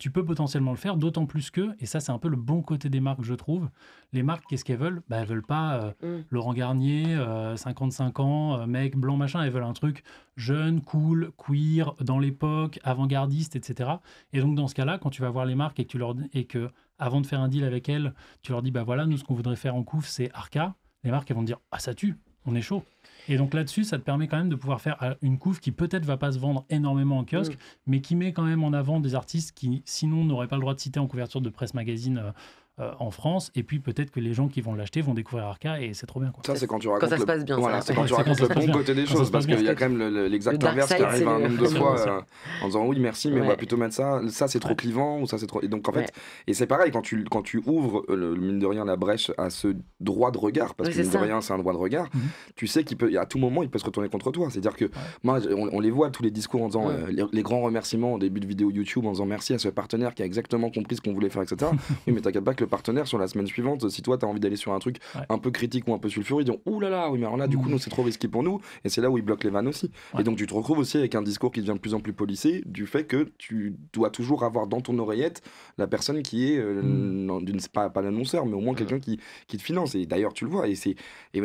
tu peux potentiellement le faire, d'autant plus que, et ça c'est un peu le bon côté des marques, je trouve, les marques, qu'est-ce qu'elles veulent bah, Elles veulent pas mm. Laurent Garnier, 55 ans, mec blanc, machin, elles veulent un truc jeune, cool, queer, dans l'époque, avant-gardiste, etc. Et donc dans ce cas-là, quand tu vas voir les marques et que, tu leur, et que avant de faire un deal avec elles, tu leur dis, bah voilà, nous ce qu'on voudrait faire en couf, c'est Arca, les marques elles vont te dire, ah ça tue, on est chaud. Et donc là-dessus, ça te permet quand même de pouvoir faire euh, une couve qui peut-être va pas se vendre énormément en kiosque, mm. mais qui met quand même en avant des artistes qui sinon n'auraient pas le droit de citer en couverture de presse magazine. Euh, euh, en France. Et puis peut-être que les gens qui vont l'acheter vont découvrir Arca et c'est trop bien. Quoi. Ça, c'est quand tu racontes. Quand ça se passe bien. c'est quand tu racontes le bon côté des choses parce qu'il y a quand même l'exact inverse qui arrive un nombre de fois euh, en disant oui, merci, mais on va plutôt mettre ça. Ça, c'est trop clivant ou ça, c'est trop. Et donc en fait, et c'est pareil quand tu, quand tu ouvres, euh, le, mine de rien, la brèche à ce droit de regard parce que mine de rien, c'est un droit de regard. Mhm. Tu sais qu'il peut, à tout moment, il peut se retourner contre toi. C'est-à-dire que moi, on les voit tous les discours en disant les grands remerciements au début de vidéo YouTube en disant merci à ce partenaire qui a exactement compris ce qu'on voulait faire, etc. Oui, mais t'inquiète pas que partenaire sur la semaine suivante, si toi tu as envie d'aller sur un truc un peu critique ou un peu sulfureux, ils disent Ouh là là, oui, mais alors là, du coup, mm. nous, c'est trop risqué pour nous. Et c'est là où ils bloquent les vannes aussi. Et donc, tu te retrouves aussi avec un discours qui devient de plus en plus policé du fait que tu dois toujours avoir dans ton oreillette la personne qui est, euh, mm. d'une pas, pas l'annonceur, mais au moins quelqu'un qui, qui te finance. Et d'ailleurs, tu le vois. Et, c'est, et,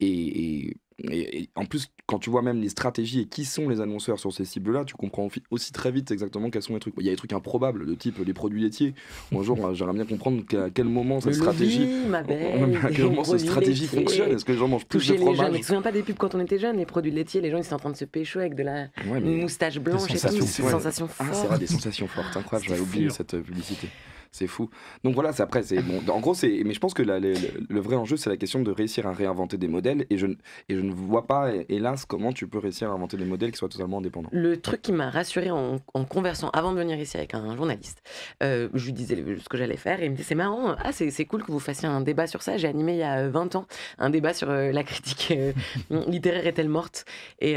et et, en plus, quand tu vois même les stratégies et qui sont les annonceurs sur ces cibles-là, tu comprends aussi très vite exactement quels sont les trucs. Il y a des trucs improbables, de type les produits laitiers. Bonjour, euh, j'aimerais bien comprendre à quel moment cette stratégie, belle, à quel moment cette stratégie fonctionne. Est-ce que les gens mangent plus de fromage Je me souviens pas des pubs quand on était jeunes, les produits laitiers, les gens ils étaient en train de se pécho avec de la moustache blanche et tout. sensations Sensation ah, c'est des sensations fortes, incroyable, j'avais oublié cette euh, publicité. C'est fou. Donc voilà, après, c'est bon. En gros, c'est. Mais je pense que le, vrai enjeu, c'est la question de réussir à réinventer des modèles. Et je, et je ne vois pas, hélas, comment tu peux réussir à inventer des modèles qui soient totalement indépendants. Le truc qui m'a rassuré en, conversant avant de venir ici avec un journaliste, euh, je lui disais ce que j'allais faire et il me dit c'est marrant, ah, c'est cool que vous fassiez un débat sur ça. J'ai animé il y a 20 euh, ans un débat sur euh, la critique littéraire est-elle morte Et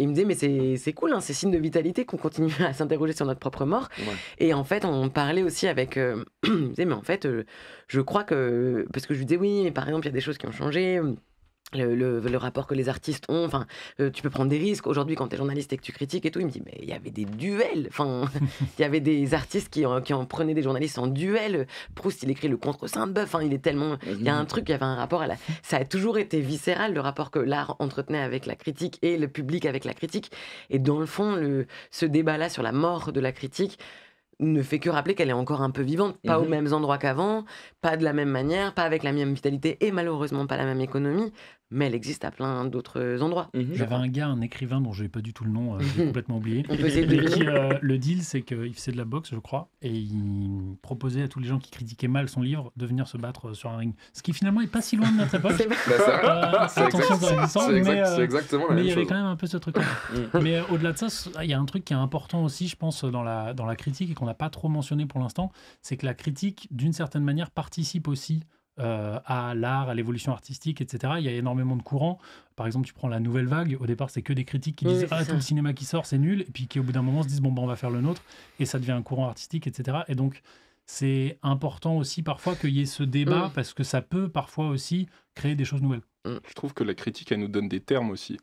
il me dit mais c'est cool, hein, c'est signe de vitalité qu'on continue à s'interroger sur notre propre mort. Et en fait, on parlait aussi avec je euh, mais en fait, euh, je crois que. Parce que je lui disais, oui, mais par exemple, il y a des choses qui ont changé. Euh, le, rapport que les artistes ont. Enfin, tu peux prendre des risques. Aujourd'hui, quand tu es journaliste et que tu critiques et tout, il me dit mais il y avait des duels. Enfin, il y avait des artistes qui, en prenaient des journalistes en duel. Proust, il écrit le contre Saint-Bœuf hein, il est tellement. Il y a un truc, il y avait un rapport Ça a toujours été viscéral le rapport que l'art entretenait avec la critique et le public avec la critique. Et dans le fond, le, ce débat-là sur la mort de la critique ne fait que rappeler qu'elle est encore un peu vivante, pas au aux mhm. mêmes endroits qu'avant, pas de la même manière, pas avec la même vitalité et malheureusement pas la même économie mais elle existe à plein d'autres endroits. Mhm. J'avais un gars, un écrivain dont je n'ai pas du tout le nom, euh, j'ai complètement oublié. Euh, le deal, c'est qu'il faisait de la boxe, je crois, et il proposait à tous les gens qui critiquaient mal son livre de venir se battre euh, sur un ring. Ce qui finalement n'est pas si loin de notre époque. c'est euh, exactement mais il y avait quand même un peu ce truc-là. Mm. mais au-delà de ça, ah, il y a un truc qui est important aussi, je pense, dans la, dans la critique et qu'on n'a pas trop mentionné pour l'instant, c'est que la critique, d'une certaine manière, participe aussi euh, à l'art, à l'évolution artistique, etc. Il y a énormément de courants. Par exemple, tu prends la nouvelle vague. Au départ, c'est que des critiques qui disent Ah, le cinéma qui sort, c'est nul. Et puis qui, au bout d'un moment, se disent Bon, ben, on va faire le nôtre. Et ça devient un courant artistique, etc. Et donc, c'est important aussi parfois qu'il y ait ce débat mm. parce que ça peut parfois aussi créer des choses nouvelles. Je trouve que la critique, elle nous donne des termes aussi.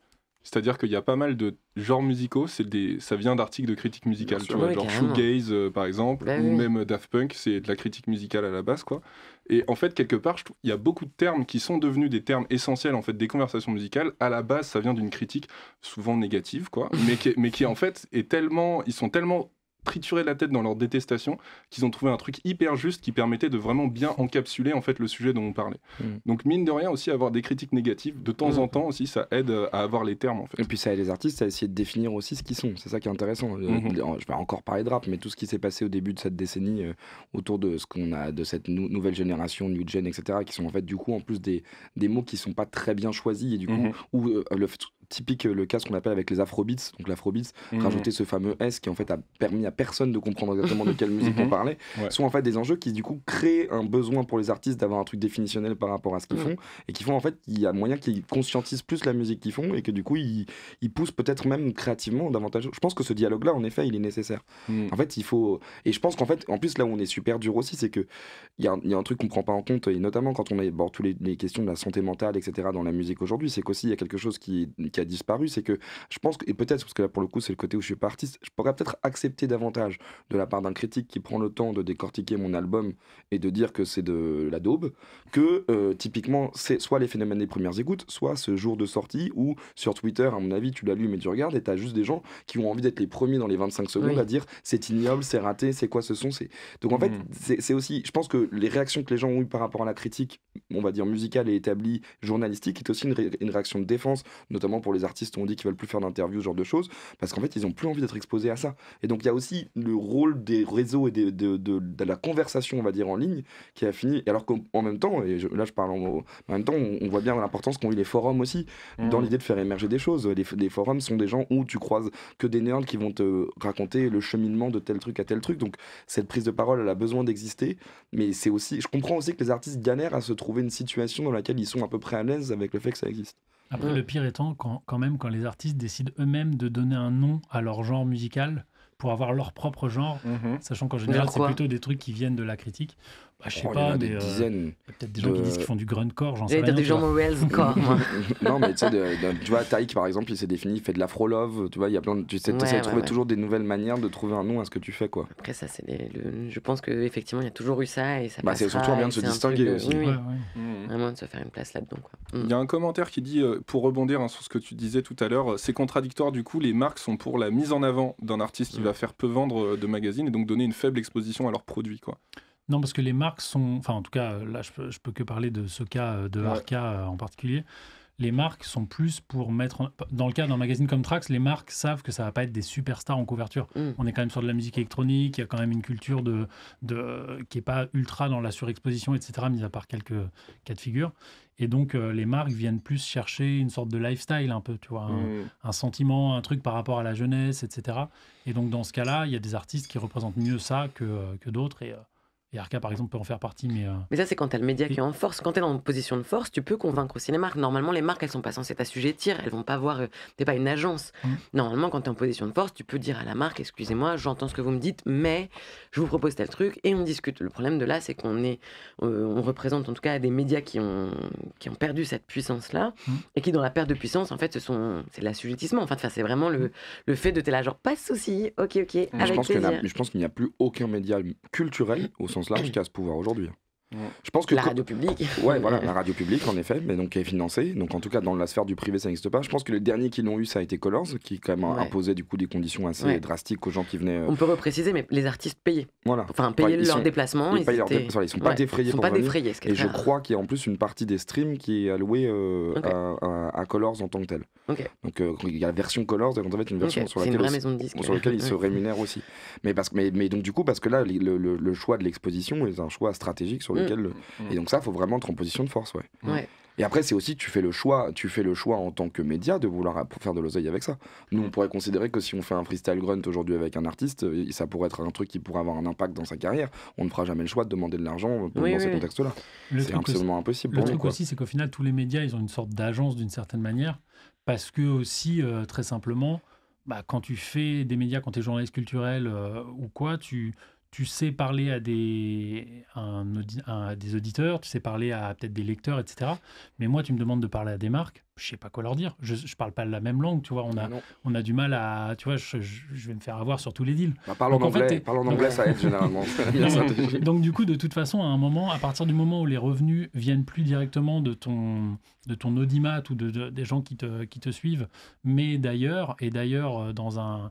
C'est-à-dire qu'il y a pas mal de genres musicaux, c'est ça vient d'articles de critique musicale, tu vois, genre shoegaze euh, par exemple, bah ou même Daft Punk, c'est de la critique musicale à la base, quoi. Et en fait, quelque part, il y a beaucoup de termes qui sont devenus des termes essentiels en fait des conversations musicales. À la base, ça vient d'une critique souvent négative, quoi, mais qui, mais qui en fait est tellement, ils sont tellement triturer la tête dans leur détestation qu'ils ont trouvé un truc hyper juste qui permettait de vraiment bien encapsuler en fait le sujet dont on parlait. Mm. Donc mine de rien aussi avoir des critiques négatives de temps en mm. temps aussi ça aide euh, à avoir les termes en fait. Et puis ça aide les artistes à essayer de définir aussi ce qu'ils sont. C'est ça qui est intéressant. Euh, mm-hmm. Je vais encore parler de rap mais tout ce qui s'est passé au début de cette décennie euh, autour de ce qu'on a de cette nouvelle génération new gen etc qui sont en fait du coup en plus des, des mots qui sont pas très bien choisis et du coup mm-hmm. où le, typique euh, le cas ce qu'on appelle avec les afrobeats, donc l'afrobeats, beats mmh. rajouter ce fameux S qui en fait a permis à personne de comprendre exactement de quelle musique on mmh. parlait, sont en fait des enjeux qui du coup créent un besoin pour les artistes d'avoir un truc définitionnel par rapport à ce qu'ils mmh. font et qui font en fait il y a moyen qu'ils conscientisent plus la musique qu'ils font et que du coup ils, poussent peut-être même créativement davantage. Je pense que ce dialogue-là en effet il est nécessaire. En fait il faut et je pense qu'en fait en plus là où on est super dur aussi c'est que il y, a un truc qu'on prend pas en compte et notamment quand on aborde toutes les, questions de la santé mentale etc dans la musique aujourd'hui c'est qu'aussi il y a quelque chose qui, a disparu, c'est que je pense, que, et peut-être parce que là pour le coup c'est le côté où je suis pas artiste, je pourrais peut-être accepter davantage de la part d'un critique qui prend le temps de décortiquer mon album et de dire que c'est de la daube, que euh, typiquement c'est soit les phénomènes des premières écoutes, soit ce jour de sortie où sur Twitter, à mon avis, tu l'allumes et tu regardes et tu as juste des gens qui ont envie d'être les premiers dans les 25 secondes à dire c'est ignoble, c'est raté, c'est quoi ce son. c'est Donc en fait, hmm. c'est aussi, je pense que les réactions que les gens ont eues par rapport à la critique, on va dire musicale et établie, journalistique, est aussi une, une réaction de défense, notamment pour les artistes on dit qu'ils veulent plus faire d'interviews, ce genre de choses, parce qu'en fait, ils ont plus envie d'être exposés à ça. Et donc, il y a aussi le rôle des réseaux et de, la conversation, on va dire, en ligne, qui a fini. et Alors qu'en même temps, et là, je parle en, en même temps, on, voit bien l'importance qu'ont eu les forums aussi, mmh. dans l'idée de faire émerger des choses. Les, forums sont des gens où tu croises que des nerds qui vont te raconter le cheminement de tel truc à tel truc. Donc, cette prise de parole, elle a besoin d'exister, mais c'est aussi. Je comprends aussi que les artistes galèrent à se trouver une situation dans laquelle ils sont à peu près à l'aise avec le fait que ça existe. Après, le pire étant quand, même quand les artistes décident eux-mêmes de donner un nom à leur genre musical pour avoir leur propre genre, mhm. sachant qu'en général, c'est plutôt des trucs qui viennent de la critique. Bah, je sais oh, des, euh, dizaines. Peut-être des gens qui disent qu'ils font du grindcore, j'en sais rien. des gens core. non, mais tu tu vois, Taïk par exemple, il s'est défini, il fait de l'afro love. Tu vois, il y a plein. De, tu sais, trouver toujours des nouvelles manières de trouver un nom à ce que tu fais, quoi. Après, ça, c'est je pense que effectivement, il y a toujours eu ça et ça. Bah, c'est surtout bien de se distinguer aussi. Mmh. Vraiment de se faire une place là-dedans. Mmh. Il y a un commentaire qui dit, euh, pour rebondir hein, sur ce que tu disais tout à l'heure, c'est contradictoire. Du coup, les marques sont pour la mise en avant d'un artiste qui mmh. va faire peu vendre euh, de magazines et donc donner une faible exposition à leurs produits, quoi. Non, parce que les marques sont, enfin en tout cas, là je peux, peux que parler de ce cas euh, de Arca euh, en particulier. Les marques sont plus pour mettre, dans le cas d'un magazine comme Trax, les marques savent que ça va pas être des superstars en couverture. Mm. On est quand même sur de la musique électronique, il y a quand même une culture de, de qui est pas ultra dans la surexposition, etc. Mis à part quelques cas de figure. Et donc, euh, les marques viennent plus chercher une sorte de lifestyle, un peu, tu vois, un, mm. sentiment, un truc par rapport à la jeunesse, etc. Et donc, dans ce cas-là, il y a des artistes qui représentent mieux ça que, que d'autres. Et, et par exemple, peut en faire partie, mais... Euh, mais ça, c'est quand elle le média qui est en force. Quand t'es dans une position de force, tu peux convaincre aussi les marques. Normalement, les marques, elles sont pas censées t'assujettir. Elles vont pas voir... Euh, t'es pas une agence. Mmh. Normalement, quand tu es en position de force, tu peux dire à la marque, excusez-moi, j'entends ce que vous me dites, mais je vous propose tel truc et on discute. Le problème de là, c'est qu'on est... Euh, on représente en tout cas des médias qui ont, qui ont perdu cette puissance-là mmh. et qui, dans la perte de puissance, en fait, ce sont... C'est l'assujettissement. Enfin, c'est vraiment le, le fait de t'es là, genre, pas de souci, ok, ok, je pense je pense qu'il n'y a plus aucun média culturel, au sens là large ce pouvoir aujourd'hui. Hein pense que la radio publique. Ouais, voilà, la radio publique en effet, mais donc qui est financée. Donc en tout cas dans la sphère du privé, ça n'existe pas. Je pense que le dernier qui l'ont eu, ça a été Colors, qui quand même imposait du coup des conditions assez drastiques aux gens qui venaient. Euh, On peut repréciser, mais les artistes payés. Voilà. Enfin, payer Ils, leur déplacement ils sont pas défrayés. Ils sont pas défrayés. et je crois qu'il y a en plus une partie des streams qui est allouée euh, à, Colors en tant que tel. Donc euh, il y a la version Colors et en une version sur laquelle, sur laquelle ils se rémunèrent aussi. Mais parce que mais donc du coup parce que là le, choix de l'exposition est un choix stratégique sur le Mm. Et donc ça, faut vraiment être en position de force, mm. ouais. Et après, c'est aussi tu fais le choix, tu fais le choix en tant que média de vouloir faire de l'oseille avec ça. Nous, on mm. pourrait considérer que si on fait un freestyle grunt aujourd'hui avec un artiste, euh, ça pourrait être un truc qui pourrait avoir un impact dans sa carrière. On ne fera jamais le choix de demander de l'argent euh, dans ce contexte-là. C'est absolument impossible. Le truc aussi, c'est qu'au final, tous les médias, ils ont une sorte d'agence d'une certaine manière, parce que aussi, euh, très simplement, bah, quand tu fais des médias, quand tu es journaliste culturel ou quoi, tu, tu sais parler à des, auditeurs, tu sais parler à peut-être des lecteurs, etc. Mais moi, tu me demandes de parler à des marques, je sais pas quoi leur dire. Je, ne parle pas la même langue, tu vois. On a, on a du mal à, tu vois, je, vais me faire avoir sur tous les deals. Bah, parle en anglais, fait, parlons anglais, ça aide généralement. donc du coup, de toute façon, à un moment, à partir du moment où les revenus viennent plus directement de ton, de ton audimat ou des gens qui te, qui te suivent, mais d'ailleurs, et d'ailleurs euh, dans un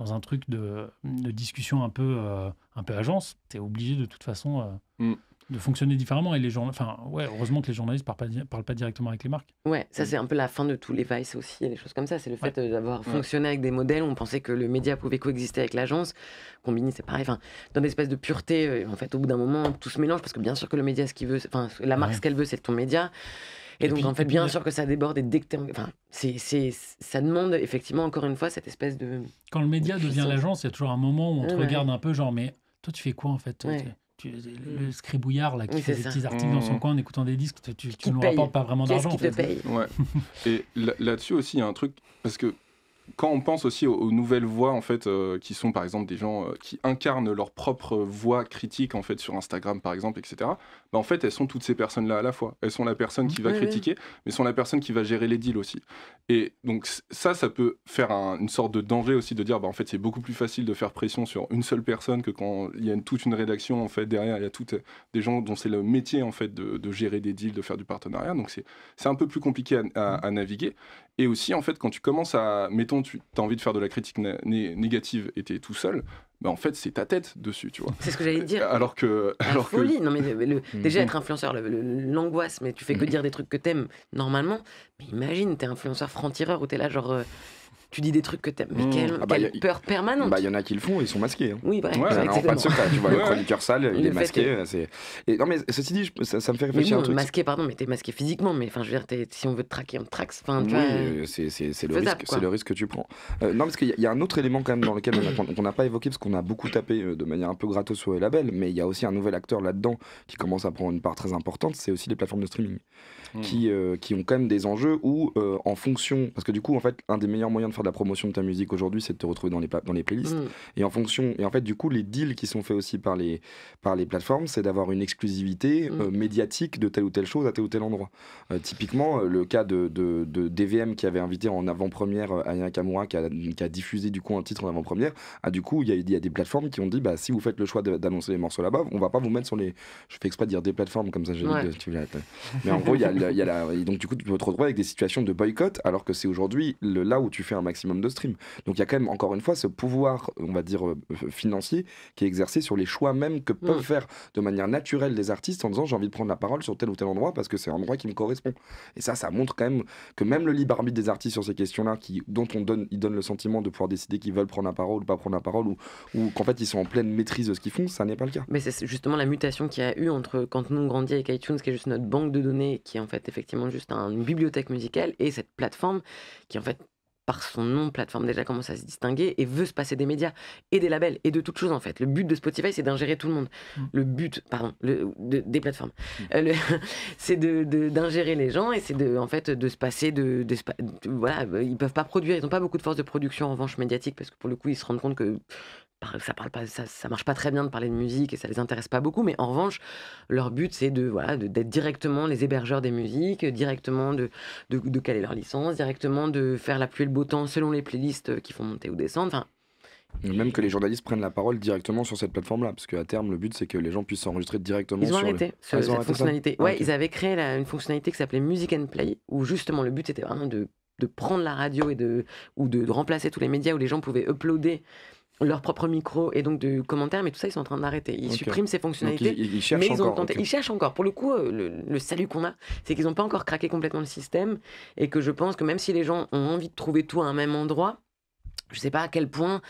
dans un truc de, discussion un peu, euh, un peu agence, tu es obligé de toute façon euh, mm. de fonctionner différemment. Et les enfin, ouais, heureusement que les journalistes parlent pas, parlent pas directement avec les marques. Ouais, ça, mm. c'est un peu la fin de tous les vice aussi, les choses comme ça. C'est le fait euh, d'avoir fonctionné avec des modèles. où On pensait que le média pouvait coexister avec l'agence. combiné c'est pareil. Enfin, dans une espèce de pureté, en fait, au bout d'un moment, tout se mélange parce que bien sûr que le média, ce qu'il veut, enfin, la marque, ce qu'elle veut, c'est ton média. Et, donc, en fait, bien sûr que ça déborde et dès que Enfin, c'est, ça demande effectivement, encore une fois, cette espèce de. Quand le média devient l'agence, il y a toujours un moment où on te regarde un peu, genre, mais toi, tu fais quoi en fait le scribouillard là, qui fait des petits articles dans son mmh. coin en écoutant des disques, tu, ne nous rapportes pas vraiment d'argent. et là-dessus aussi, il y a un truc, parce que quand on pense aussi aux, nouvelles voix en fait euh, qui sont par exemple des gens euh, qui incarnent leur propre voix critique en fait sur Instagram par exemple etc bah, en fait elles sont toutes ces personnes là à la fois elles sont la personne qui va critiquer mais sont la personne qui va gérer les deals aussi et donc ça ça peut faire une sorte de danger aussi de dire bah en fait c'est beaucoup plus facile de faire pression sur une seule personne que quand il y a une, toute une rédaction en fait derrière il y a toutes des gens dont c'est le métier en fait de, gérer des deals de faire du partenariat donc c'est un peu plus compliqué à mmh. naviguer et aussi, en fait, quand tu commences à, mettons, tu as envie de faire de la critique négative et tu es tout seul, bah en fait, c'est ta tête dessus, tu vois. C'est ce que j'allais dire. Alors que. La alors folie. Non, mais mm. déjà, être influenceur, l'angoisse, mais tu fais que mm. dire des trucs que aimes normalement. Mais imagine, t'es influenceur franc-tireur où es là, genre. Euh, tu dis des trucs que t'aimes. Mais mmh. quelle, ah bah, peur permanente. Il bah, y en a qui le font, ils sont masqués. Hein. Oui, bref. ouais, pas de secret. Tu vois, le chroniqueur sale, il est masqué. non, mais ceci dit, ça, me fait réfléchir un truc. Masqué, pardon, mais t'es masqué physiquement. Mais enfin, je veux dire, si on veut te traquer, on te traque. oui, euh, c'est le, risque, le risque que tu prends. Euh, non, parce qu'il y, a un autre élément quand même dans lequel on n'a pas évoqué, parce qu'on a beaucoup tapé euh, de manière un peu gratos sur les labels, mais il y a aussi un nouvel acteur là-dedans qui commence à prendre une part très importante, c'est aussi les plateformes de streaming, mmh. qui, qui ont quand même des enjeux où, en fonction, parce que du coup, en fait, un des meilleurs moyens de de la promotion de ta musique aujourd'hui, c'est de te retrouver dans les, dans les playlists. Mm. Et en fonction, et en fait, du coup, les deals qui sont faits aussi par les, par les plateformes, c'est d'avoir une exclusivité mm. euh, médiatique de telle ou telle chose à tel ou tel endroit. Euh, typiquement, euh, le cas de, de, DVM qui avait invité en avant-première Aya Kamura, qui a, qui a, diffusé du coup un titre en avant-première, ah, du coup, il y, y a, des plateformes qui ont dit bah, si vous faites le choix d'annoncer les morceaux là-bas, on va pas vous mettre sur les. Je fais exprès de dire des plateformes comme ça, j'ai Mais en gros, il y a, la... donc du coup, tu peux te retrouver avec des situations de boycott, alors que c'est aujourd'hui là où tu fais un maximum de stream. Donc il y a quand même, encore une fois, ce pouvoir, on va dire, euh, financier qui est exercé sur les choix même que mm. peuvent faire de manière naturelle les artistes en disant j'ai envie de prendre la parole sur tel ou tel endroit parce que c'est un endroit qui me correspond. Et ça, ça montre quand même que même le libre arbitre des artistes sur ces questions-là, qui, dont on donne, ils donnent le sentiment de pouvoir décider qu'ils veulent prendre la parole ou pas prendre la parole, ou, qu'en fait ils sont en pleine maîtrise de ce qu'ils font, ça n'est pas le cas. Mais c'est justement la mutation qu'il y a eu entre quand nous on grandit avec iTunes, qui est juste notre banque de données, qui est en fait effectivement juste une bibliothèque musicale, et cette plateforme qui en fait par son nom, plateforme déjà commence à se distinguer et veut se passer des médias et des labels et de toutes choses en fait. Le but de Spotify, c'est d'ingérer tout le monde. Mm. Le but, pardon, des plateformes, mm. euh, c'est d'ingérer de, les gens et c'est de, en fait de se passer de, voilà, ils peuvent pas produire, ils ont pas beaucoup de force de production en revanche médiatique parce que pour le coup, ils se rendent compte que ça parle pas, ça, ça, marche pas très bien de parler de musique et ça les intéresse pas beaucoup. Mais en revanche, leur but c'est de voilà d'être directement les hébergeurs des musiques, directement de, de, de caler leur licence, directement de faire la pluie et le beau temps selon les playlists euh, qui font monter ou descendre. Enfin, même que les journalistes prennent la parole directement sur cette plateforme-là, parce qu'à terme, le but, c'est que les gens puissent s'enregistrer directement ils ont sur arrêté ah, cette fonctionnalité. Ah, ouais, ils avaient créé une fonctionnalité qui s'appelait Music and Play, où justement le but c'était vraiment de, de, prendre la radio et de, ou de remplacer tous les médias où les gens pouvaient uploader leur propre micro et donc de commentaires, mais tout ça, ils sont en train d'arrêter. Ils suppriment ces fonctionnalités. Ils, mais ils, ont tenté. ils cherchent encore. Pour le coup, euh, le, salut qu'on a, c'est qu'ils n'ont pas encore craqué complètement le système et que je pense que même si les gens ont envie de trouver tout à un même endroit, je ne sais pas à quel point,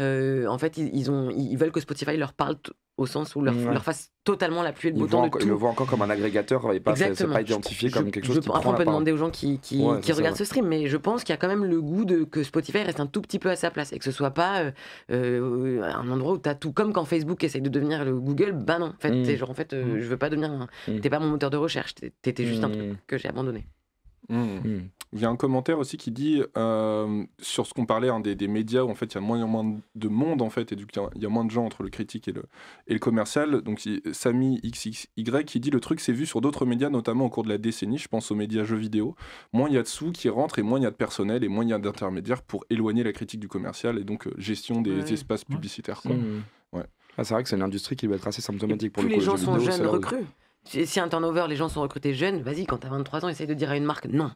euh, en fait, ils, ils, ont, ils veulent que Spotify leur parle au sens où leur, fasse totalement la pluie et le beau temps. Ils le voient encore comme un agrégateur, et pas, pas identifié comme quelque chose. Je, après, on peut demander aux gens qui, regardent ce stream, mais je pense qu'il y a quand même le goût de, que Spotify reste un tout petit peu à sa place et que ce soit pas euh, euh, un endroit où tu as tout. Comme quand Facebook essaye de devenir le Google, bah non, en fait, mm. genre, en fait euh, mm. je veux pas devenir. Un... Mm. T'es pas mon moteur de recherche, t'étais juste un truc que j'ai abandonné. Il y a un commentaire aussi qui dit euh, sur ce qu'on parlait hein, des, médias où en fait il y a moins moins de monde en fait et du il y a moins de gens entre le critique et le, et le commercial. Donc Samy XXY qui dit le truc c'est vu sur d'autres médias notamment au cours de la décennie. Je pense aux médias jeux vidéo. Moins il y a de sous qui rentrent et moins il y a de personnel et moins il y a d'intermédiaires pour éloigner la critique du commercial et donc euh, gestion des espaces publicitaires. Mmh. Ah, c'est vrai que c'est l'industrie qui va être assez symptomatique pour le coup. les gens sont jeunes recrues. Si, un turnover, les gens sont recrutés jeunes, vas-y, quand t'as 23 ans, essaye de dire à une marque non.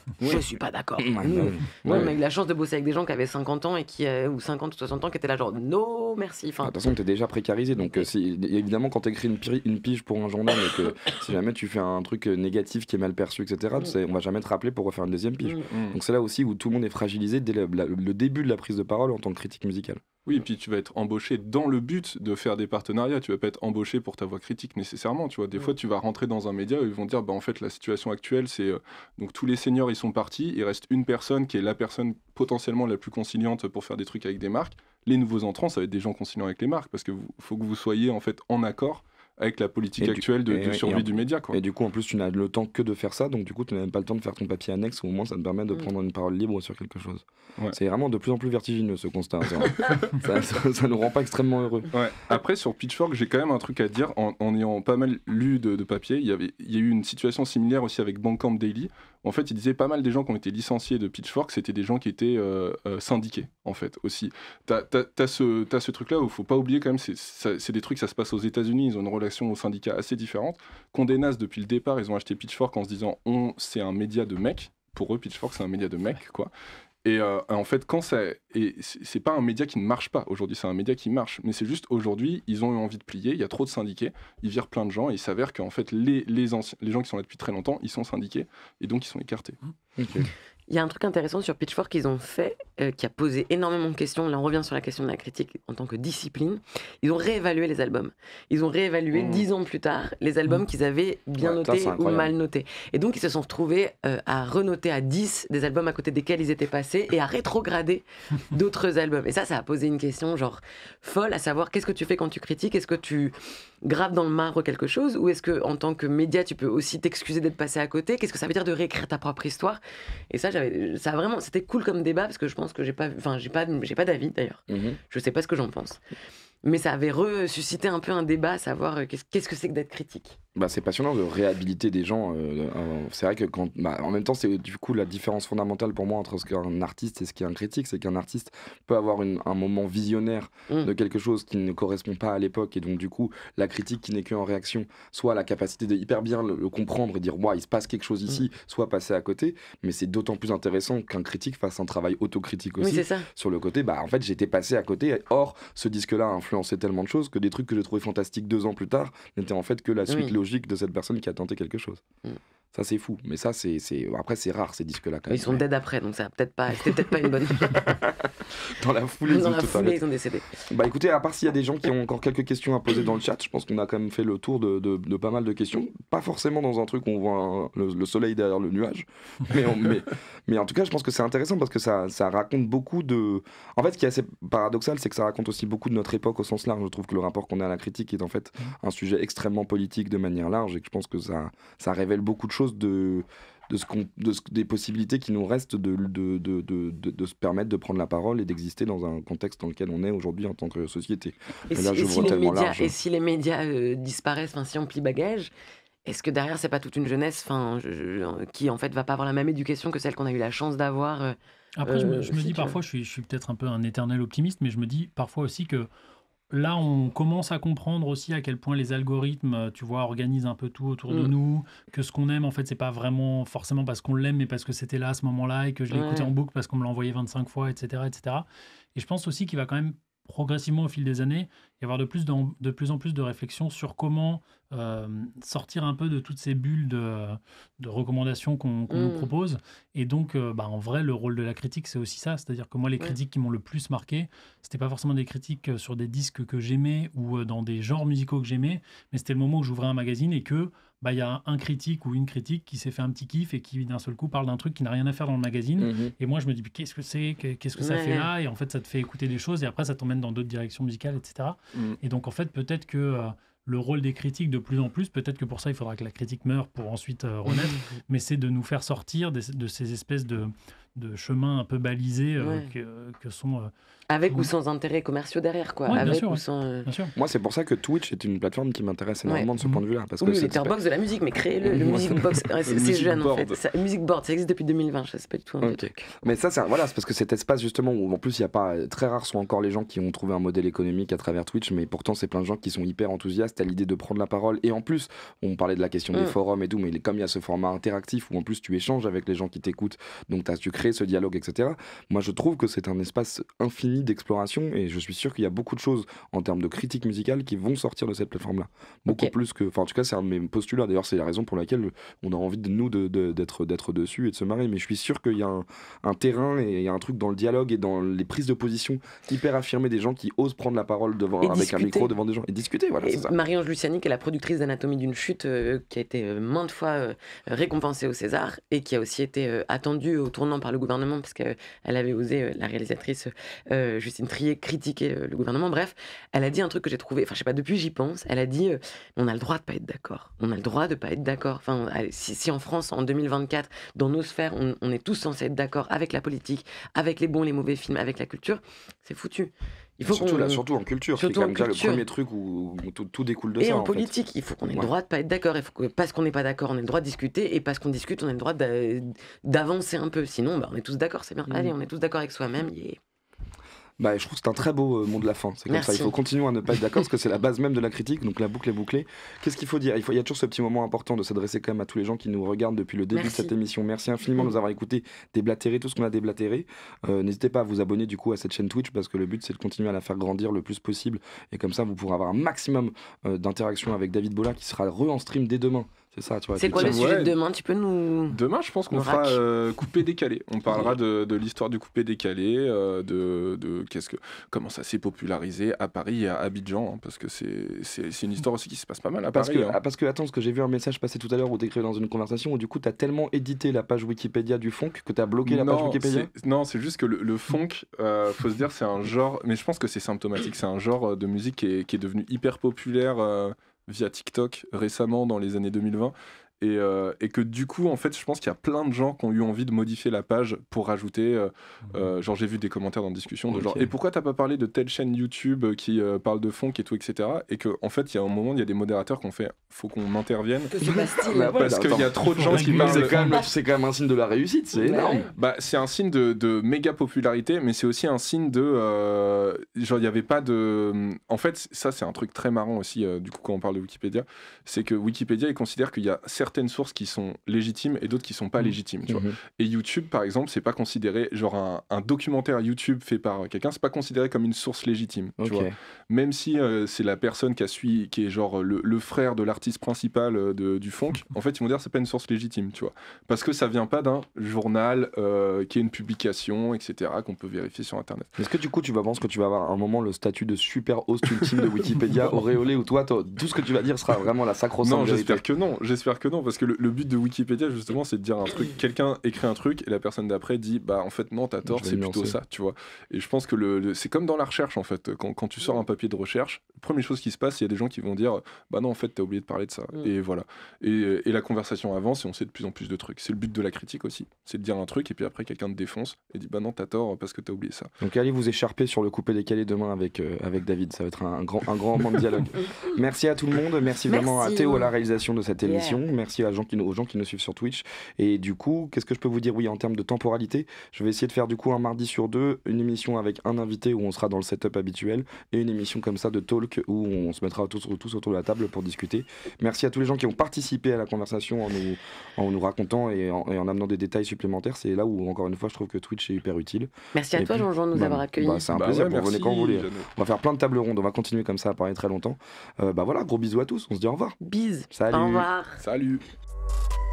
Je suis pas d'accord. Mmh. Moi, eu la chance de bosser avec des gens qui avaient 50 ans et qui, euh, ou 50 ou 60 ans, qui étaient là genre non, merci. Ah, de toute façon, t'es déjà précarisé. Donc, euh, évidemment, quand t'écris une, une pige pour un journal et que si jamais tu fais un truc euh, négatif qui est mal perçu, etc., on va jamais te rappeler pour refaire une deuxième pige. Mmh. Mmh. Donc, c'est là aussi où tout le monde est fragilisé dès le début de la prise de parole en tant que critique musicale. Oui, et puis tu vas être embauché dans le but de faire des partenariats. Tu vas pas être embauché pour ta voix critique nécessairement. Tu vois, des fois, tu vas rentrer dans un média où ils vont dire, bah en fait, la situation actuelle, c'est euh, donc tous les seniors ils sont partis, il reste une personne qui est la personne potentiellement la plus conciliante pour faire des trucs avec des marques. Les nouveaux entrants, ça va être des gens conciliants avec les marques parce que faut que vous soyez en fait en accord avec la politique actuelle de, survie du média. Quoi. Et du coup, en plus, tu n'as le temps que de faire ça, donc du coup, tu n'as même pas le temps de faire ton papier annexe, au moins, ça te permet de mm. prendre une parole libre sur quelque chose. C'est vraiment de plus en plus vertigineux ce constat. ça, ne nous rend pas extrêmement heureux. Après, sur Pitchfork, j'ai quand même un truc à dire en, ayant pas mal lu de, de papier. Il y, avait, il y a eu une situation similaire aussi avec Bandcamp Daily, en fait, il disait pas mal des gens qui ont été licenciés de Pitchfork, c'était des gens qui étaient euh, euh, syndiqués, en fait, aussi. T'as as, ce, truc-là où faut pas oublier quand même, c'est des trucs, ça se passe aux États-Unis, ils ont une relation au syndicat assez différente. Condé Nast, depuis le départ, ils ont acheté Pitchfork en se disant, on, c'est un média de mecs. Pour eux, Pitchfork, c'est un média de mecs, quoi. Et euh, en fait, quand ça. Et c'est pas un média qui ne marche pas aujourd'hui, c'est un média qui marche. Mais c'est juste aujourd'hui, ils ont eu envie de plier, il y a trop de syndiqués, ils virent plein de gens, et il s'avère qu'en fait, les, anciens, les gens qui sont là depuis très longtemps, ils sont syndiqués, et donc ils sont écartés. Il y a un truc intéressant sur Pitchfork qu'ils ont fait, euh, qui a posé énormément de questions. Là, on revient sur la question de la critique en tant que discipline. Ils ont réévalué les albums. Ils ont réévalué mmh. dix ans plus tard les albums mmh. qu'ils avaient bien notés ou mal notés. Et donc, ils se sont retrouvés euh, à renoter à dix des albums à côté desquels ils étaient passés et à rétrograder d'autres albums. Et ça, ça a posé une question genre folle, à savoir qu'est-ce que tu fais quand tu critiques Est-ce que tu grave dans le marbre quelque chose Ou est-ce que en tant que média, tu peux aussi t'excuser d'être passé à côté Qu'est-ce que ça veut dire de réécrire ta propre histoire Et ça, j'avais, ça vraiment, c'était cool comme débat parce que je pense que j'ai pas, enfin, j'ai pas, d'avis d'ailleurs. Mhm. Je sais pas ce que j'en pense. Mais ça avait ressuscité un peu un débat à savoir euh, qu'est-ce que c'est que d'être critique bah, c'est passionnant de réhabiliter des gens. Euh, c'est vrai que quand, bah, en même temps, c'est du coup la différence fondamentale pour moi entre ce qu'un artiste et ce qu'est un critique, c'est qu'un artiste peut avoir une, un moment visionnaire mm. de quelque chose qui ne correspond pas à l'époque et donc du coup la critique qui n'est qu'en réaction, soit la capacité de hyper bien le, comprendre et dire il se passe quelque chose ici, mm. soit passer à côté. Mais c'est d'autant plus intéressant qu'un critique fasse un travail autocritique aussi sur le côté. Bah en fait j'étais passé à côté. Or ce disque-là a influencé tellement de choses que des trucs que j'ai trouvé fantastiques deux ans plus tard n'étaient en fait que la ah suite logique de cette personne qui a tenté quelque chose. Mm. Ça, c'est fou. Mais ça, c'est, après, c'est rare ces disques-là. Ils sont dead après, donc ça peut-être pas, c'était peut-être pas une bonne. dans la foulée, dans ils, la foulée ils ont décédé Bah écoutez, à part s'il y a des gens qui ont encore quelques questions à poser dans le chat, je pense qu'on a quand même fait le tour de, de, pas mal de questions. Pas forcément dans un truc où on voit le, soleil derrière le nuage, mais, mais, mais, en tout cas, je pense que c'est intéressant parce que ça, ça raconte beaucoup de. En fait, ce qui est assez paradoxal, c'est que ça raconte aussi beaucoup de notre époque au sens large. Je trouve que le rapport qu'on a à la critique est en fait mm. un sujet extrêmement politique de manière large et que je pense que ça, ça révèle beaucoup de choses de, de ce de ce, des possibilités qui nous restent de, de, de, de, se permettre de prendre la parole et d'exister dans un contexte dans lequel on est aujourd'hui en tant que société. Et, si, les médias, euh, disparaissent, si on plie bagage, est-ce que derrière, c'est pas toute une jeunesse fin, qui en fait va pas avoir la même éducation que celle qu'on a eu la chance d'avoir euh, Après, je me, euh, dis parfois, je suis, suis peut-être un peu un éternel optimiste, mais je me dis parfois aussi que là, on commence à comprendre aussi à quel point les algorithmes, euh, tu vois, organisent un peu tout autour de mm. nous, que ce qu'on aime, en fait, c'est pas vraiment forcément parce qu'on l'aime, mais parce que c'était là à ce moment-là et que je l'ai écouté en boucle parce qu'on me l'a envoyé 25 fois, etc., etc. Et je pense aussi qu'il va quand même progressivement au fil des années y avoir de plus, de, de plus en plus de réflexions sur comment euh, sortir un peu de toutes ces bulles de, recommandations qu'on nous mm. propose. Et donc, euh, bah, en vrai, le rôle de la critique, c'est aussi ça. C'est-à-dire que moi, les critiques qui m'ont le plus marqué, c'était pas forcément des critiques euh, sur des disques que j'aimais ou dans des genres musicaux que j'aimais, mais c'était le moment où j'ouvrais un magazine et que bah, il y a un critique ou une critique qui s'est fait un petit kiff et qui d'un seul coup parle d'un truc qui n'a rien à faire dans le magazine. Mm-hmm. Et moi, je me dis, qu'est-ce que c'est Qu'est-ce que ça fait là Et en fait, ça te fait écouter des choses et après, ça t'emmène dans d'autres directions musicales, etc. Mm. Et donc, en fait, peut-être que le rôle des critiques de plus en plus. Peut-être que pour ça, il faudra que la critique meure pour ensuite euh, renaître, mais c'est de nous faire sortir de ces espèces de, de chemins un peu balisés euh, que, que, sont... Euh, avec ou sans intérêts commerciaux derrière, quoi. avec ou sans, euh, Moi, c'est pour ça que Twitch est une plateforme qui m'intéresse énormément de ce mhm. point de vue-là. Parce oui, que box de la musique, mais créez-le. music box, c'est jeune en fait. music board, ça existe depuis 2020, je sais pas du tout Mais ça, c'est voilà, parce que cet espace justement où en plus, il y a pas très rares sont encore les gens qui ont trouvé un modèle économique à travers Twitch, mais pourtant, c'est plein de gens qui sont hyper enthousiastes à l'idée de prendre la parole. Et en plus, on parlait de la question des mm. forums et tout, mais comme il y a ce format interactif où en plus tu échanges avec les gens qui t'écoutent, donc tu crées ce dialogue, etc. Moi, je trouve que c'est un espace infini d'exploration et je suis sûr qu'il y a beaucoup de choses en termes de critique musicale qui vont sortir de cette plateforme-là. Beaucoup plus que. Enfin, en tout cas, c'est un de mes postulats. D'ailleurs, c'est la raison pour laquelle euh, on a envie de nous d'être de, d'être dessus et de se marier Mais je suis sûr qu'il y a un, terrain et il y a un truc dans le dialogue et dans les prises de position hyper affirmées des gens qui osent prendre la parole devant, avec un micro devant des gens et discuter. Voilà, Marie-Ange Luciani, qui est la productrice d'Anatomie d'une chute, euh, qui a été euh, maintes fois récompensée au César et qui a aussi été attendue au tournant par le gouvernement, parce qu'elle avait osé, euh, la réalisatrice euh, euh, Justine Trier, critiquer le gouvernement. Bref, elle a dit un truc que j'ai trouvé, enfin je sais pas, depuis j'y pense, elle a dit on a le droit de pas être d'accord. On a le droit de pas être d'accord. Enfin, si, en France, en 2024, dans nos sphères, on, on est tous censés être d'accord avec la politique, avec les bons, les mauvais films, avec la culture, c'est foutu surtout, en culture, c'est quand même le premier truc où, tout, découle de ça. Et en, politique, il faut qu'on ait le droit de pas être d'accord. parce qu'on n'est pas d'accord, on a le droit de discuter. Et parce qu'on discute, on a le droit d'avancer un peu. Sinon, bah, on est tous d'accord, c'est bien. Mmh. Allez, on est tous d'accord avec soi-même. Bah, je trouve que c'est un très beau euh, mot de la fin. C'est comme ça. Il faut continuer à ne pas être d'accord parce que c'est la base même de la critique. Donc la boucle est bouclée. Qu'est-ce qu'il faut dire il, y a toujours ce petit moment important de s'adresser quand même à tous les gens qui nous regardent depuis le début de cette émission. Merci infiniment de nous avoir écoutés, déblatérer tout ce qu'on a déblatéré. Euh, n'hésitez pas à vous abonner du coup à cette chaîne Twitch parce que le but c'est de continuer à la faire grandir le plus possible. Et comme ça, vous pourrez avoir un maximum euh, d'interactions avec David Bola qui sera re en stream dès demain. C'est ça, tu vois. C'est quoi le sujet de demain Tu peux nous. Demain, je pense qu'on fera euh, coupé décalé. On parlera de, de l'histoire du coupé décalé, euh, de, de qu'est-ce que, comment ça s'est popularisé à Paris et à Abidjan, hein, parce que c'est une histoire aussi qui se passe pas mal à parce Paris. Que, hein. ah, Parce que, attends, ce que j'ai vu un message passer tout à l'heure où décret dans une conversation où du coup t'as tellement édité la page Wikipédia du funk que t'as bloqué la page Wikipédia Non, c'est juste que le, funk, euh, faut se dire, c'est un genre, mais je pense que c'est symptomatique, c'est un genre euh, de musique qui est, qui est devenu hyper populaire via TikTok récemment dans les années 2020. Euh, et, que du coup, en fait, je pense qu'il y a plein de gens qui ont eu envie de modifier la page pour rajouter. Euh, mhm. euh, genre, j'ai vu des commentaires dans la discussion de genre, et pourquoi t'as pas parlé de telle chaîne YouTube qui parle de qui et tout, etc. Et qu'en en fait, il y a un moment, il y a des modérateurs qui ont fait, faut qu'on intervienne. parce qu'il y a trop de gens qui parlent. C'est quand, quand, même un signe de la réussite, c'est énorme. Bah, c'est un signe de, méga popularité, mais c'est aussi un signe de. genre, il n'y avait pas de. En fait, ça, c'est un truc très marrant aussi, du coup, quand on parle de Wikipédia. C'est que Wikipédia, il considère qu'il y a certaines sources qui sont légitimes et d'autres qui sont pas mmh. légitimes. Tu vois. Mmh. Et YouTube, par exemple, c'est pas considéré, genre un, documentaire YouTube fait par quelqu'un, c'est pas considéré comme une source légitime. Tu vois. Même si euh, c'est la personne qui a suivi, qui est genre le, frère de l'artiste principal euh, de, du funk, en fait, ils vont dire c'est pas une source légitime, tu vois. Parce que ça vient pas d'un journal euh, qui est une publication, etc., qu'on peut vérifier sur Internet. Est-ce que du coup, tu vas penser que tu vas avoir à un moment le statut de super host ultime de Wikipédia, auréolé, ou toi, toi, tout ce que tu vas dire sera vraiment la sacro Non, j'espère que non, j'espère que non parce que le, but de Wikipédia, justement, c'est de dire un truc. Quelqu'un écrit un truc et la personne d'après dit, bah en fait, non, t'as tort, c'est plutôt ça, tu vois. Et je pense que le, c'est comme dans la recherche, en fait. Quand, tu sors un papier de recherche, première chose qui se passe, il y a des gens qui vont dire, bah non, en fait, t'as oublié de parler de ça. Mm. Et voilà. Et, la conversation avance et on sait de plus en plus de trucs. C'est le but de la critique aussi. C'est de dire un truc et puis après, quelqu'un te défonce et dit, bah non, t'as tort parce que t'as oublié ça. Donc allez vous écharper sur le coupé décalé demain avec, euh, avec David. Ça va être un, grand, un grand moment de dialogue. merci à tout le monde. Merci, vraiment à Théo à la réalisation de cette émission merci aux gens qui nous suivent sur Twitch. Et du coup, qu'est-ce que je peux vous dire Oui, en termes de temporalité, je vais essayer de faire du coup un mardi sur deux, une émission avec un invité où on sera dans le setup habituel, et une émission comme ça de talk où on se mettra tous, autour de la table pour discuter. Merci à tous les gens qui ont participé à la conversation en nous, racontant et en, amenant des détails supplémentaires. C'est là où, encore une fois, je trouve que Twitch est hyper utile. Merci à toi, Jean-Jean, de nous bah, avoir accueillis. Bah, c'est un bah plaisir, vous venez quand vous voulez. On va faire plein de tables rondes, on va continuer comme ça à parler très longtemps. Euh, bah voilà, gros bisous à tous, on se dit au revoir. Bise. Salut. Au revoir. Salut. week.